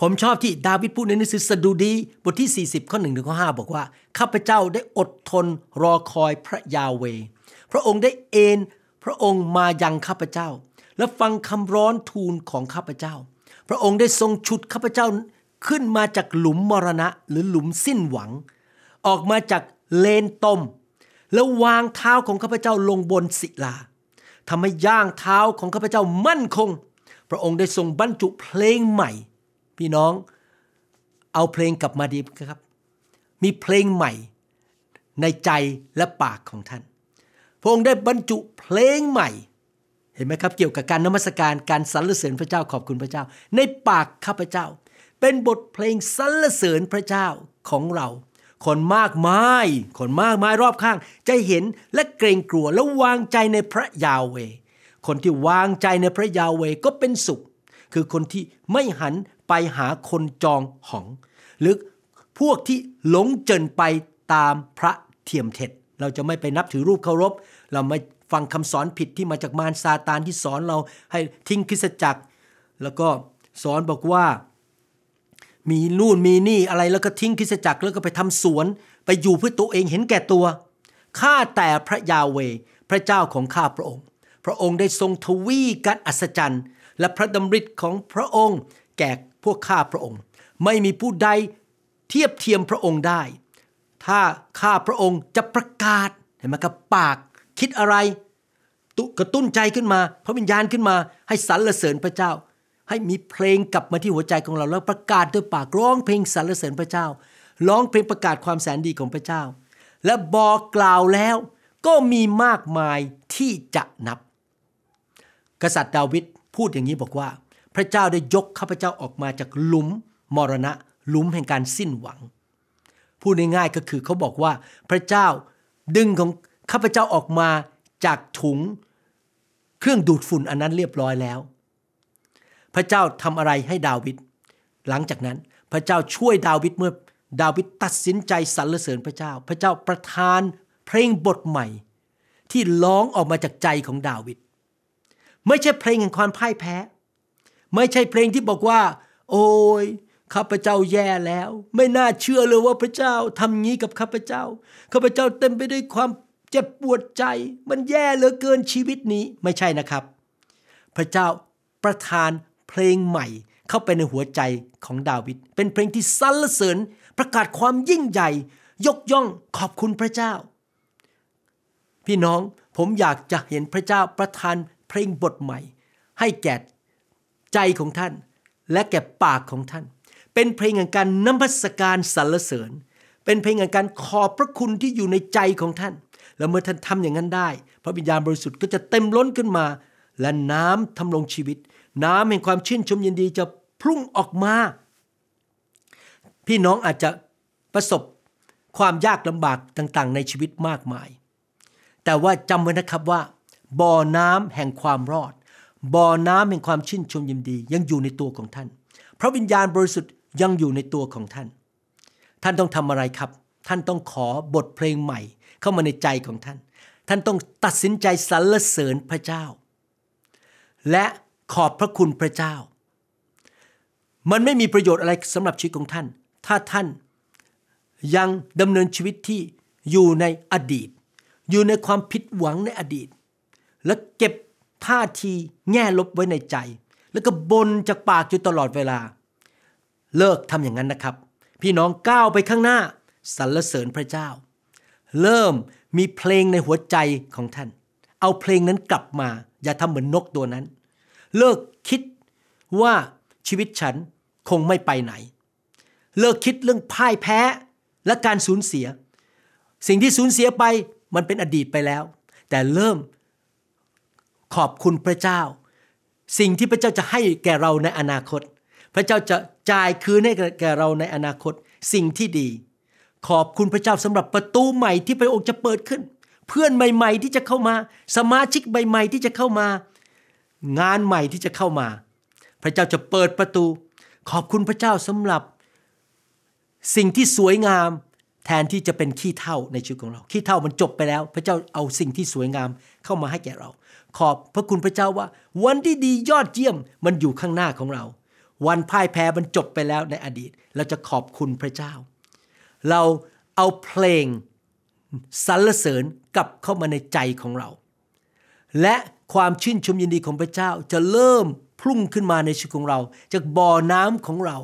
ผมชอบที่ดาวิดพูดในหนังสือสดุดีบทที่ 40ข้อ1ถึงข้อ5บอกว่าข้าพเจ้าได้อดทนรอคอยพระยาเวพระองค์ได้เอ็นพระองค์มายังข้าพเจ้า และฟังคำร้อนทูลของข้าพเจ้า พระองค์ได้ทรงฉุดข้าพเจ้าขึ้นมาจากหลุมมรณะหรือหลุมสิ้นหวัง ออกมาจากเลนตมแล้ววางเท้าของข้าพเจ้าลงบนศิลาทำให้ย่างเท้าของข้าพเจ้ามั่นคง พระองค์ได้ทรงบรรจุเพลงใหม่ พี่น้องเอาเพลงกลับมาดีครับ มีเพลงใหม่ในใจและปากของท่านระองค์ได้บรรจุเพลงใหม่ เห็นไหมครับเกี่ยวกับการนมัสการการสรรเสริญพระเจ้าขอบคุณพระเจ้า ในปากข้าพเจ้า เป็นบทเพลงสรรเสริญพระเจ้าของเรา คนมากมายคนมากมายรอบข้างจะเห็นและเกรงกลัวและวางใจในพระยาเว คนที่วางใจในพระยาเวก็เป็นสุข คือคนที่ไม่หันไปหาคนจองหองหรือพวกที่หลงเจินไปตามพระเทียมเท็จ เราจะไม่ไปนับถือรูปเคารพเราไม่ฟังคำสอนผิดที่มาจากมารซาตาน ที่สอนเราให้ทิ้งคริสตจักร แล้วก็สอนบอกว่า มีนู่นมีนี่อะไรแล้วก็ทิ้งคริสตจักรแล้วก็ไปทำสวนไปอยู่เพื่อตัวเองเห็นแก่ตัวข้าแต่พระยาเวพระเจ้าของข้าพระองค์ พระองค์ได้ทรงทวีกัรอัศจรรย์ และพระดำริดของพระองค์แก่พวกข้าพระองค์ ไม่มีผู้ใดเทียบเทียมพระองค์ได้ ถ้าข้าพระองค์จะประกาศเห็นไหมกับปากคิดอะไรกระตุ้นใจขึ้นมา พระวิญญาณขึ้นมา ให้สรรเสริญพระเจ้า ให้มีเพลงกลับมาที่หัวใจของเรา แล้วประกาศด้วยปากร้องเพลงสรรเสริญพระเจ้าร้องเพลงประกาศความแสนดีของพระเจ้า และบอกกล่าวแล้วก็มีมากมายที่จะนับ กษัตริย์ดาวิดพูดอย่างนี้บอกว่า พระเจ้าได้ยกข้าพเจ้าออกมาจากหลุม มรณะหลุมแห่งการสิ้นหวัง พูดง่ายๆก็คือเขาบอกว่าพระเจ้าดึงของข้าพเจ้าออกมาจากถุง เครื่องดูดฝุ่นอันนั้นเรียบร้อยแล้ว พระเจ้าทำอะไรให้ดาวิด หลังจากนั้นพระเจ้าช่วยดาวิดเมื่อดาวิดตัดสินใจสรรเสริญพระเจ้า พระเจ้าประทานเพลงบทใหม่ ที่ร้องออกมาจากใจของดาวิด ไม่ใช่เพลงแห่งความพ่ายแพ้ ไม่ใช่เพลงที่บอกว่า โอ้ยข้าพเจ้าแย่แล้ว ไม่น่าเชื่อเลยว่าพระเจ้าทำงี้กับข้าพเจ้า ข้าพเจ้าเต็มไปด้วยความเจ็บปวดใจมันแย่เหลือเกินชีวิตนี้ไม่ใช่นะครับ พระเจ้าประทานเพลงใหม่ เข้าไปในหัวใจของดาวิดเป็นเพลงที่สรรเสริญประกาศความยิ่งใหญ่ ยกย่องขอบคุณพระเจ้า พี่น้องผมอยากจะเห็นพระเจ้าประทานเพลงบทใหม่ ให้แก่ใจของท่านและแก่ปากของท่าน เป็นเพลงแห่งการนมัสการสรรเสริญ เป็นเพลงแห่งการขอบพระคุณที่อยู่ในใจของท่านแล้วเมื่อท่านทำอย่างนั้นได้ พระวิญญาณบริสุทธิ์ก็จะเต็มล้นขึ้นมา และน้ำทำลงชีวิต น้ำแห่งความชื่นชมยินดีจะพุ่งออกมาพี่น้องอาจจะประสบความยากลำบากต่างๆ ในชีวิตมากมาย แต่ว่าจำไว้นะครับว่า บ่อน้ำแห่งความรอด บ่อน้ำแห่งความชื่นชมยินดียังอยู่ในตัวของท่านพระวิญญาณบริสุทธิ์ยังอยู่ในตัวของท่าน ท่านต้องทำอะไรครับ ท่านต้องขอบทเพลงใหม่เข้ามาในใจของท่าน ท่านต้องตัดสินใจสรรเสริญพระเจ้า และขอบพระคุณพระเจ้า มันไม่มีประโยชน์อะไรสำหรับชีวิตของท่าน ถ้าท่านยังดำเนินชีวิตที่อยู่ในอดีต อยู่ในความผิดหวังในอดีต และเก็บท่าทีแง่ลบไว้ในใจ แล้วก็บนจากปากอยู่ตลอดเวลา เลิกทำอย่างนั้นนะครับ พี่น้องก้าวไปข้างหน้าสรรเสริญพระเจ้าเริ่มมีเพลงในหัวใจของท่าน เอาเพลงนั้นกลับมา อย่าทำเหมือนนกตัวนั้น เลิกคิดว่าชีวิตฉันคงไม่ไปไหน เลิกคิดเรื่องพ่ายแพ้ และการสูญเสีย สิ่งที่สูญเสียไปมันเป็นอดีตไปแล้ว แต่เริ่มขอบคุณพระเจ้า สิ่งที่พระเจ้าจะให้แก่เราในอนาคต พระเจ้าจะจ่ายคืนให้แก่เราในอนาคตสิ่งที่ดีขอบคุณพระเจ้าสำหรับประตูใหม่ที่พระองค์จะเปิดขึ้น เพื่อนใหม่ๆ ที่จะเข้ามา สมาชิกใหม่ๆที่จะเข้ามา งานใหม่ที่จะเข้ามา พระเจ้าจะเปิดประตู ขอบคุณพระเจ้าสำหรับ สิ่งที่สวยงาม แทนที่จะเป็นขี้เท่าในชีวิตของเราขี้เท่ามันจบไปแล้ว พระเจ้าเอาสิ่งที่สวยงามเข้ามาให้แก่เรา ขอบพระคุณพระเจ้าว่า วันที่ดียอดเยี่ยมมันอยู่ข้างหน้าของเรา วันพ่ายแพ้มันจบไปแล้วในอดีตเราจะขอบคุณพระเจ้าเราเอาเพลงสรรเสริญกลับเข้ามาในใจของเรา และความชื่น ชมยินดีของพระเจ้าจะเริ่มพุ่งขึ้นมาในชีวิตของเราจากบ่อน้ำของเรา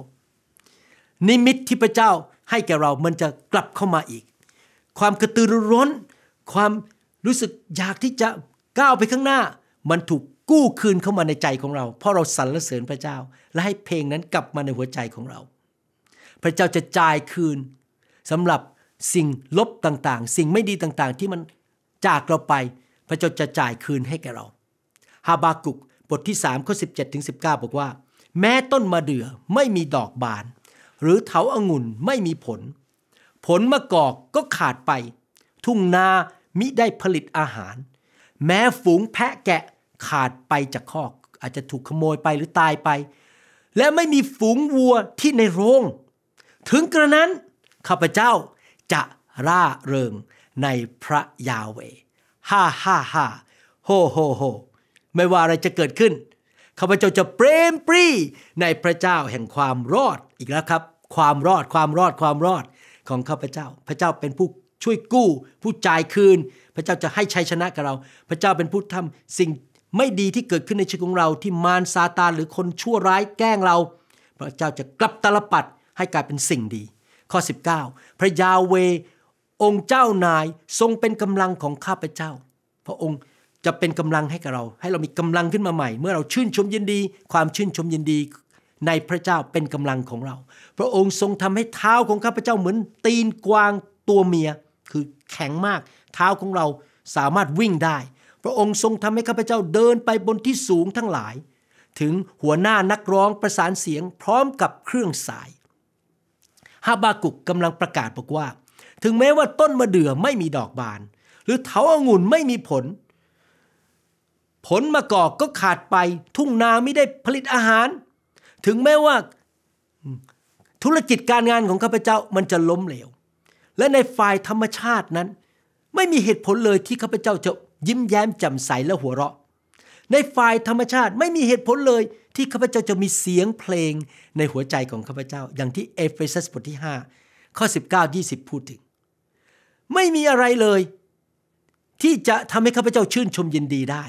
นิมิตที่พระเจ้าให้แก่เรามันจะกลับเข้ามาอีก ความกระตือรือร้น ความรู้สึกอยากที่จะก้าวไปข้างหน้า มันถูกกู้คืนเข้ามาในใจของเรา เพราะเราสรรเสริญพระเจ้าและให้เพลงนั้นกลับมาในหัวใจของเรา พระเจ้าจะจ่ายคืนสำหรับสิ่งลบต่างๆ สิ่งไม่ดีต่างๆ ที่มันจากเราไป พระเจ้าจะจ่ายคืนให้แก่เราฮาบากุก บทที่3ข้อ17ถึง19 บอกว่า แม้ต้นมะเดื่อไม่มีดอกบาน หรือเถาอางุ่นไม่มีผล ผลมะกอกก็ขาดไป ทุ่งนามิได้ผลิตอาหาร แม้ฝูงแพะแกะขาดไปจากคอก อาจจะถูกขโมยไปหรือตายไป และไม่มีฝูงวัวที่ในโรง ถึงกระนั้นข้าพเจ้าจะร่าเริงในพระยาเวฮ่าฮ่าฮ่าโฮโฮโฮ ไม่ว่าอะไรจะเกิดขึ้น ข้าพเจ้าจะเปรมปรีในพระเจ้าแห่งความรอดอีกแล้วครับ ความรอดความรอดความรอดของข้าพเจ้า พระเจ้าเป็นผู้ช่วยกู้ ผู้จ่ายคืน พระเจ้าจะให้ชัยชนะกับเรา พระเจ้าเป็นผู้ทำสิ่งไม่ดีที่เกิดขึ้นในชีวิตของเราที่มารซาตานหรือคนชั่วร้ายแกล้งเรา พระเจ้าจะกลับตลปัดให้กลายเป็นสิ่งดีข้อ19พระยาเวองค์เจ้านายทรงเป็นกำลังของข้าพเจ้า พระองค์จะเป็นกำลังให้กับเรา ให้เรามีกำลังขึ้นมาใหม่ เมื่อเราชื่นชมยินดี ความชื่นชมยินดี ในพระเจ้าเป็นกำลังของเรา พระองค์ทรงทำให้เท้าของข้าพเจ้าเหมือน ตีนกวางตัวเมีย คือแข็งมาก เท้าของเราสามารถวิ่งได้ พระองค์ทรงทำให้ข้าพเจ้าเดินไปบนที่สูงทั้งหลาย ถึงหัวหน้านักร้องประสานเสียง พร้อมกับเครื่องสายฮาบากุกกำลังประกาศบอกว่า ถึงแม้ว่าต้นมะเดื่อไม่มีดอกบาน หรือเถาอางุ่นไม่มีผล ผลมะกอกก็ขาดไปทุ่งนาไม่ได้ผลิตอาหาร ถึงแม้ว่าธุรกิจการงานของข้าพเจ้ามันจะล้มเหลว และในฝ่ายธรรมชาตินั้น ไม่มีเหตุผลเลยที่ข้าพเจ้าจะยิ้มแย้มแจ่มใสและหัวเราะ ในฝ่ายธรรมชาติไม่มีเหตุผลเลยที่ข้าพเจ้าจะมีเสียงเพลงในหัวใจของข้าพเจ้าอย่างที่เอเฟซัสบทที่ 5ข้อ19 20พูดถึง ไม่มีอะไรเลย ที่จะทำให้ข้าพเจ้าชื่นชมยินดีได้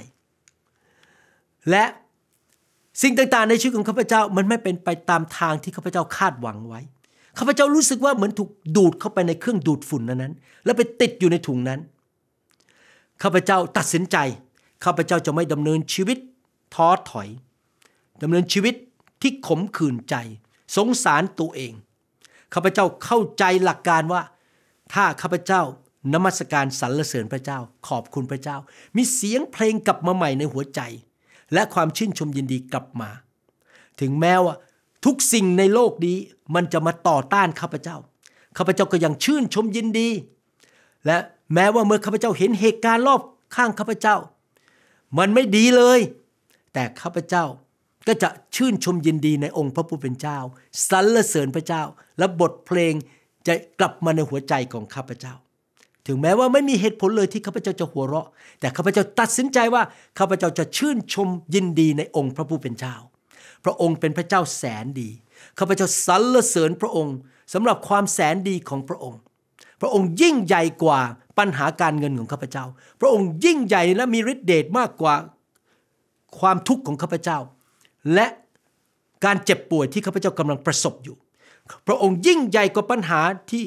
และสิ่งต่างๆ ในชีวิตของข้าพเจ้ามันไม่เป็นไปตามทางที่ข้าพเจ้าคาดหวังไว้ข้าพเจ้ารู้สึกว่าเหมือนถูกดูดเข้าไปในเครื่องดูดฝุ่นนั้นแล้วไปติดอยู่ในถุงนั้นข้าพเจ้าตัดสินใจข้าพเจ้าจะไม่ดำเนินชีวิตท้อถอยดำเนินชีวิตที่ขมขื่นใจ สงสารตัวเองข้าพเจ้าเข้าใจหลักการว่า ถ้าข้าพเจ้านมัสการสรรเสริญพระเจ้าขอบคุณพระเจ้า มีเสียงเพลงกลับมาใหม่ในหัวใจ และความชื่นชมยินดีกลับมา ถึงแม้ว่า ทุกสิ่งในโลกนี้มันจะมาต่อต้านข้าพเจ้าข้าพเจ้าก็ยังชื่นชมยินดี และแม้ว่าเมื่อข้าพเจ้าเห็นเหตุการณ์รอบข้างข้าพเจ้า มันไม่ดีเลย แต่ข้าพเจ้าก็จะชื่นชมยินดีในองค์พระผู้เป็นเจ้าสรรเสริญพระเจ้า และบทเพลงจะกลับมาในหัวใจของข้าพเจ้า ถึงแม้ว่าไม่มีเหตุผลเลยที่ข้าพเจ้าจะหัวเราะ แต่ข้าพเจ้าตัดสินใจว่าข้าพเจ้าจะชื่นชมยินดีในองค์พระผู้เป็นเจ้าพระองค์เป็นพระเจ้าแสนดีข้าพเจ้าสรรเสริญพระองค์สำหรับความแสนดีของพระองค์ พระองค์ยิ่งใหญ่กว่าปัญหาการเงินของข้าพเจ้า พระองค์ยิ่งใหญ่ และมีฤทธิเดชมากกว่าความทุกข์ของข้าพเจ้าและการเจ็บป่วยที่ข้าพเจ้ากำลังประสบอยู่ พระองค์ยิ่งใหญ่กว่าปัญหาที่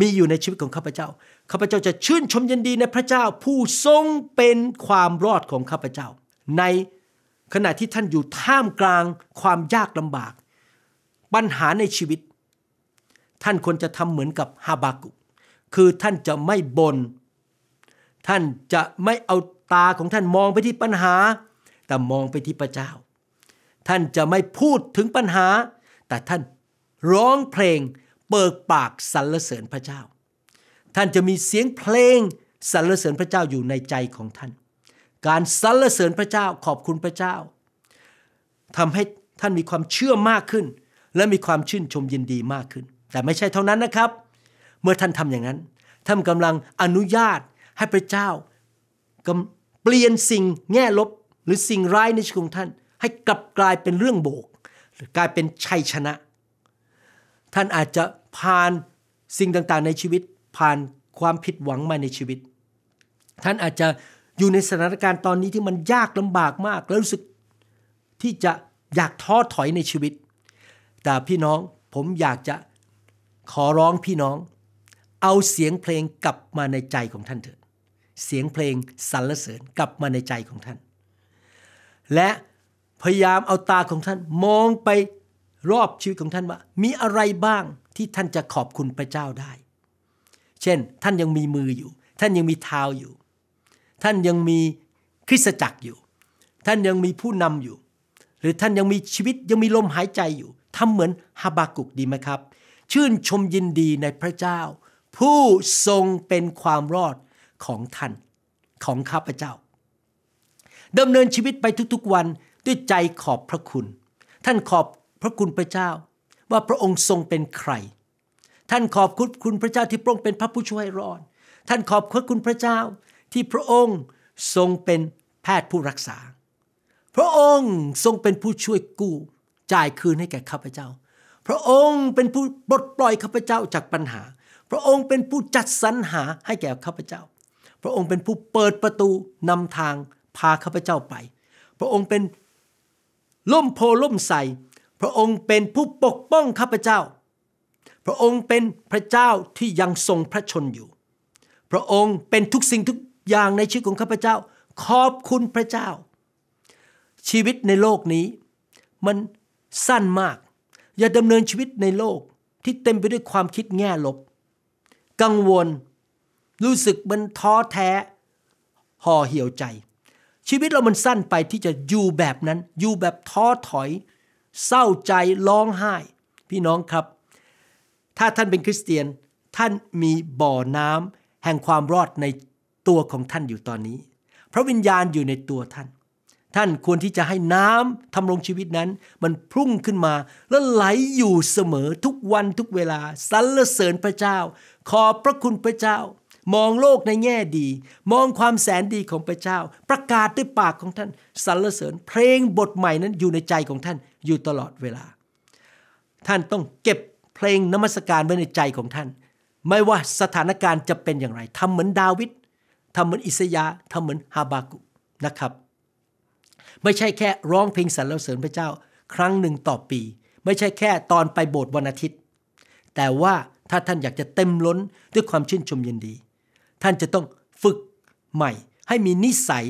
มีอยู่ในชีวิตของข้าพเจ้า ข้าพเจ้าจะชื่นชมยินดีในพระเจ้าผู้ทรงเป็นความรอดของข้าพเจ้า ในขณะที่ท่านอยู่ท่ามกลางความยากลำบาก ปัญหาในชีวิต ท่านควรจะทำเหมือนกับฮาบากุ คือท่านจะไม่บน่น ท่านจะไม่เอาตาของท่านมองไปที่ปัญหา แต่มองไปที่พระเจ้าท่านจะไม่พูดถึงปัญหา แต่ท่านร้องเพลงเปิดปากสรรเสริญพระเจ้า ท่านจะมีเสียงเพลงสรรเสริญพระเจ้าอยู่ในใจของท่าน การสรรเสริญพระเจ้าขอบคุณพระเจ้า ทำให้ท่านมีความเชื่อมากขึ้น และมีความชื่นชมยินดีมากขึ้น แต่ไม่ใช่เท่านั้นนะครับ เมื่อท่านทำอย่างนั้นท่านกำลังอนุญาตให้พระเจ้าเปลี่ยนสิ่งแง่ลบ หรือสิ่งร้ายในชีวิตของท่านให้กลับกลายเป็นเรื่องโบก หรือกลายเป็นชัยชนะ ท่านอาจจะผ่านสิ่งต่างๆ ในชีวิต ผ่านความผิดหวังมาในชีวิต ท่านอาจจะอยู่ในสถานการณ์ตอนนี้ที่มันยากลำบากมากแล้วรู้สึกที่จะอยากท้อถอยในชีวิต แต่พี่น้องผมอยากจะขอร้องพี่น้อง เอาเสียงเพลงกลับมาในใจของท่านเถิดเสียงเพลงสรรเสริญกลับมาในใจของท่าน และพยายามเอาตาของท่านมองไปรอบชีวิตของท่านว่า มีอะไรบ้างที่ท่านจะขอบคุณพระเจ้าได้ เช่นท่านยังมีมืออยู่ ท่านยังมีเท้าอยู่ ท่านยังมีคริสตจักรอยู่ ท่านยังมีผู้นำอยู่ หรือท่านยังมีชีวิตยังมีลมหายใจอยู่ ทำเหมือนฮาบากุกดีไหมครับ ชื่นชมยินดีในพระเจ้า ผู้ทรงเป็นความรอดของท่านของข้าพเจ้าดำเนินชีวิตไปทุกๆวันด้วยใจขอบพระคุณ ท่านขอบพระคุณพระเจ้า ว่าพระองค์ทรงเป็นใคร ท่านขอบคุณคุณพระเจ้าที่พระองค์เป็นพระผู้ช่วยรอดท่านขอบคุณพระเจ้า ที่พระองค์ทรงเป็นแพทย์ผู้รักษา พระองค์ทรงเป็นผู้ช่วยกู้จ่ายคืนให้แก่ข้าพเจ้า พระองค์เป็นผู้ปลดปล่อยข้าพเจ้าจากปัญหา พระองค์เป็นผู้จัดสรรหาให้แก่ข้าพเจ้า พระองค์เป็นผู้เปิดประตูนำทางพาข้าพเจ้าไป พระองค์เป็นล่มโพล่มใส พระองค์เป็นผู้ปกป้องข้าพเจ้า พระองค์เป็นพระเจ้าที่ยังทรงพระชนอยู่ พระองค์เป็นทุกสิ่งทุกอย่างในชีวิตของข้าพเจ้าขอบคุณพระเจ้า ชีวิตในโลกนี้มันสั้นมาก อย่าดำเนินชีวิตในโลกที่เต็มไปด้วยความคิดแง่ลบกังวลรู้สึกมันท้อแท้ ห่อเหี่ยวใจชีวิตเรามันสั้นไปที่จะอยู่แบบนั้น อยู่แบบท้อถอย เศร้าใจร้องไห้ พี่น้องครับ ถ้าท่านเป็นคริสเตียนท่านมีบ่อน้ำแห่งความรอดในตัวของท่านอยู่ตอนนี้ พระวิญญาณอยู่ในตัวท่าน ท่านควรที่จะให้น้ำทำรงชีวิตนั้น มันพุ่งขึ้นมาแล้วไหลอยู่เสมอทุกวันทุกเวลา สรรเสริญพระเจ้า ขอบพระคุณพระเจ้ามองโลกในแง่ดี มองความแสนดีของพระเจ้า ประกาศด้วยปากของท่านสรรเสริญ เพลงบทใหม่นั้นอยู่ในใจของท่านอยู่ตลอดเวลา ท่านต้องเก็บเพลงนมัสการไว้ในใจของท่าน ไม่ว่าสถานการณ์จะเป็นอย่างไรทำเหมือนดาวิดทำเหมือนอิสยาทำเหมือนฮาบากุนะครับ ไม่ใช่แค่ร้องเพลงสรรเสริญพระเจ้า ครั้งหนึ่งต่อปี ไม่ใช่แค่ตอนไปโบสถ์วันอาทิตย์ แต่ว่าถ้าท่านอยากจะเต็มล้นด้วยความชื่นชมยินดีท่านจะต้องฝึกใหม่ ให้มีนิสัย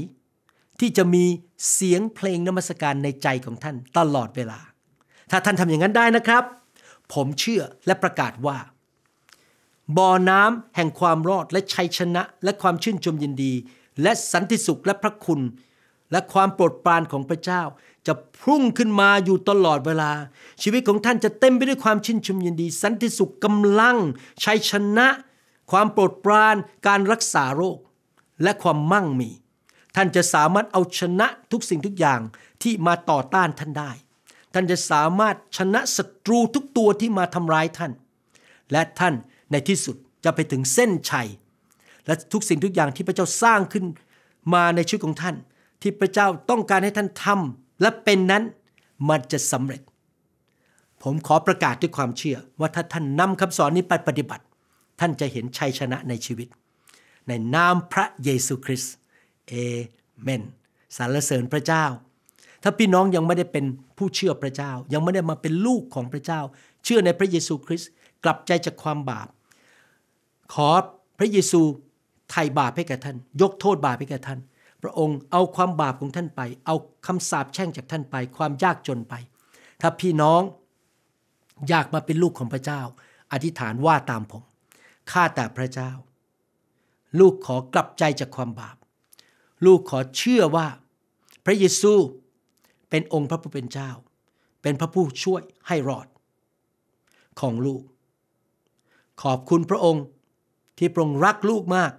ที่จะมีเสียงเพลงนมัสการในใจของท่านตลอดเวลา ถ้าท่านทำอย่างนั้นได้นะครับ ผมเชื่อและประกาศว่าบ่อน้ำแห่งความรอดและชัยชนะ และความชื่นชมยินดี และสันติสุขและพระคุณ และความโปรดปรานของพระเจ้า จะพุ่งขึ้นมาอยู่ตลอดเวลา ชีวิตของท่านจะเต็มไปด้วยความชื่นชมยินดี สันติสุขกำลังชัยชนะความโปรดปรานการรักษาโรคและความมั่งมี ท่านจะสามารถเอาชนะทุกสิ่งทุกอย่างที่มาต่อต้านท่านได้ ท่านจะสามารถชนะศัตรูทุกตัวที่มาทำร้ายท่าน และท่านในที่สุดจะไปถึงเส้นชัย และทุกสิ่งทุกอย่างที่พระเจ้าสร้างขึ้น มาในชีวิตของท่านที่พระเจ้าต้องการให้ท่านทำและเป็นนั้นมันจะสำเร็จ ผมขอประกาศด้วยความเชื่อว่าถ้าท่านนำคำสอนนี้ไปปฏิบัติท่านจะเห็นชัยชนะในชีวิต ในนามพระเยซูคริสต์เอเมน สรรเสริญพระเจ้า ถ้าพี่น้องยังไม่ได้เป็นผู้เชื่อพระเจ้า ยังไม่ได้มาเป็นลูกของพระเจ้า เชื่อในพระเยซูคริสต์กลับใจจากความบาป ขอพระเยซูไถ่บาปให้แก่ท่านยกโทษบาปให้แก่ท่านพระองค์เอาความบาปของท่านไป เอาคำสาปแช่งจากท่านไปความยากจนไป ถ้าพี่น้องอยากมาเป็นลูกของพระเจ้า อธิษฐานว่าตามผมข้าแต่พระเจ้า ลูกขอกลับใจจากความบาป ลูกขอเชื่อว่าพระเยซูเป็นองค์พระผู้เป็นเจ้า เป็นพระผู้ช่วยให้รอด ของลูก ขอบคุณพระองค์ที่ปรงรักลูกมาก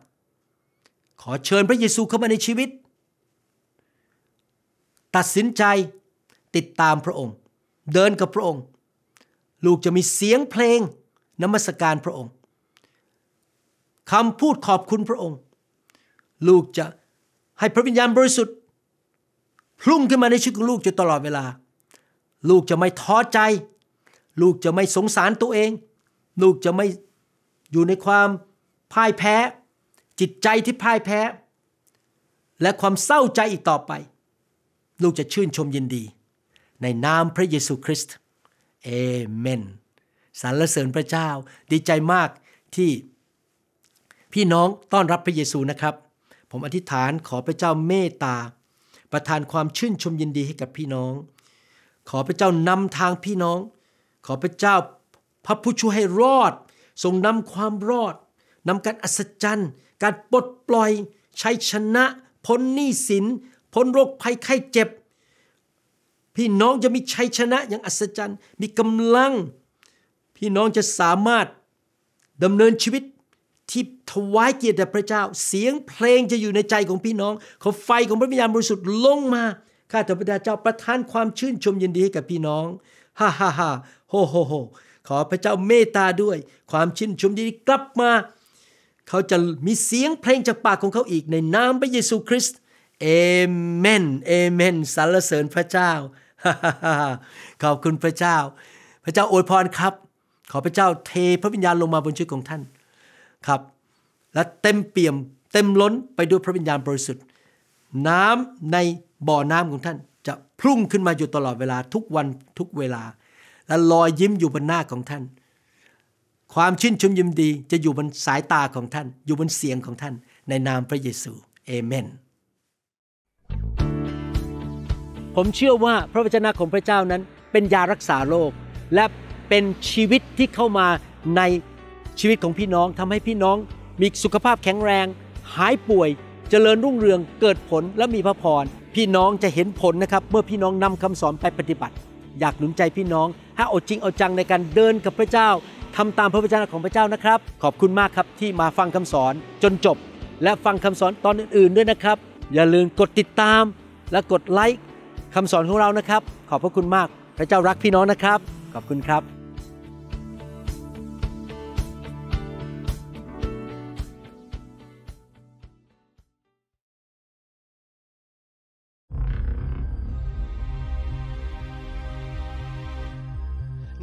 ขอเชิญพระเยซูเข้ามาในชีวิต ตัดสินใจติดตามพระองค์ เดินกับพระองค์ ลูกจะมีเสียงเพลงนมัสการพระองค์คำพูดขอบคุณพระองค์ ลูกจะให้พระวิญญาณบริสุทธิ์พุ่งขึ้นมาในชีวิตของลูกอยู่ตลอดเวลา ลูกจะไม่ท้อใจ ลูกจะไม่สงสารตัวเอง ลูกจะไม่อยู่ในความพ่ายแพ้ จิตใจที่พ่ายแพ้ และความเศร้าใจอีกต่อไป ลูกจะชื่นชมยินดี ในนามพระเยซูคริสต์เอเมนสรรเสริญพระเจ้าดีใจมากที่พี่น้องต้อนรับพระเยซูนะครับ ผมอธิษฐานขอพระเจ้าเมตตาประทานความชื่นชมยินดีให้กับพี่น้อง ขอพระเจ้านำทางพี่น้องขอพระเจ้าพระผู้ช่วยให้รอด ทรงนำความรอดนำการอัศจรรย์การปลดปล่อยชัยชนะพ้นหนี้สินพ้นโรคภัยไข้เจ็บ พี่น้องจะมีชัยชนะอย่างอัศจรรย์ มีกำลังพี่น้องจะสามารถดำเนินชีวิตที่ถวายเกียรติแด่พระเจ้าเสียงเพลงจะอยู่ในใจของพี่น้องขอไฟของพระวิญญาณบริสุทธิ์ลงมาข้าแต่พระเจ้าประทานความชื่นชมยินดีให้กับพี่น้องฮ่าฮ่าฮ่าโฮโฮโฮขอพระเจ้าเมตตาด้วยความชื่นชมยินดีกลับมาเขาจะมีเสียงเพลงจากปากของเขาอีกในนามพระเยซูคริสต์เอเมนเอเมนสรรเสริญพระเจ้าขอบคุณพระเจ้า พระเจ้าอวยพรครับ ขอพระเจ้าเทพระวิญญาณลงมาบนชีวิตของท่านครับและเต็มเปี่ยมเต็มล้นไปด้วยพระวิญญาณบริสุทธิ์ น้ำในบ่อน้ำของท่านจะพุ่งขึ้นมาอยู่ตลอดเวลาทุกวันทุกเวลา และลอยยิ้มอยู่บนหน้าของท่าน ความชื่นชมยิ้มดีจะอยู่บนสายตาของท่าน อยู่บนเสียงของท่าน ในนามพระเยซูเอเมน ผมเชื่อว่าพระวจนะของพระเจ้านั้นเป็นยารักษาโรคและเป็นชีวิตที่เข้ามาในชีวิตของพี่น้องทำให้พี่น้องมีสุขภาพแข็งแรง หายป่วยจเจริญรุ่งเรืองเกิดผลและมีพระพร พี่น้องจะเห็นผลนะครับ เมื่อพี่น้องนำคำสอนไปปฏิบัติ อยากหนุนใจพี่น้องให้อดจริงเอาจังในการเดินกับพระเจ้า ทำตามพระวจนะของพระเจ้านะครับ ขอบคุณมากครับที่มาฟังคำสอนจนจบ และฟังคำสอนตอนอื่นๆ ด้วยนะครับ อย่าลืมกดติดตาม และกดไลค์คำสอนของเรานะครับ ขอบพระคุณมากพระเจ้ารักพี่น้องนะครับ ขอบคุณครับ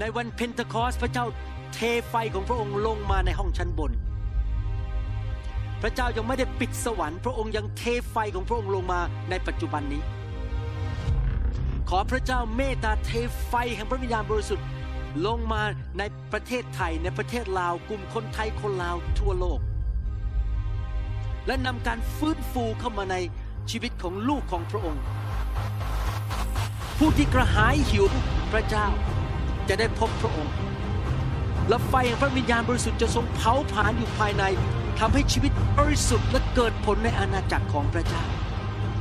ในวันเพนทคอสพระเจ้าเทไฟของพระองค์ลงมาในห้องชั้นบน พระเจ้ายังไม่ได้ปิดสวรรค์พระองค์ยังเทไฟของพระองค์ลงมาในปัจจุบันนี้ ขอพระเจ้าเมตตาเทไฟแห่งพระวิญญาณบริสุทธิ์ลงมาในประเทศไทยในประเทศลาวกลุ่มคนไทยคนลาวทั่วโลก และนำการฟื้นฟูเข้ามาในชีวิตของลูกของพระองค์ ผู้ที่กระหายหิวพระเจ้าจะได้พบพระองค์ และไฟแห่งพระวิญญาณบริสุทธิ์จะทรงเผาผลาญอยู่ภายในทำให้ชีวิตบริสุทธิ์และเกิดผลในอาณาจักรของพระเจ้า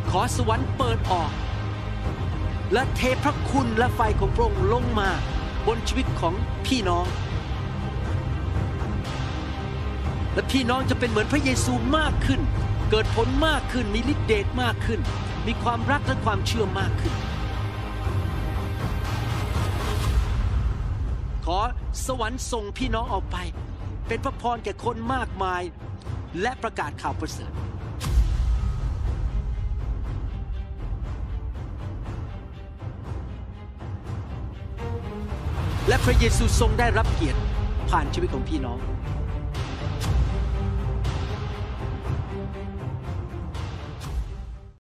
ขอสวรรค์เปิดออก และเทพระคุณและไฟของพระองค์ลงมาบนชีวิตของพี่น้อง และพี่น้องจะเป็นเหมือนพระเยซูมากขึ้น เกิดผลมากขึ้น มีฤทธิเดชมากขึ้น มีความรักและความเชื่อมากขึ้นขอสวรรค์ส่งพี่น้องออกไป เป็นพระพรแก่คนมากมาย และประกาศข่าวประเสริฐและพระเยซูทรงได้รับเกียรติผ่านชีวิตของพี่น้อง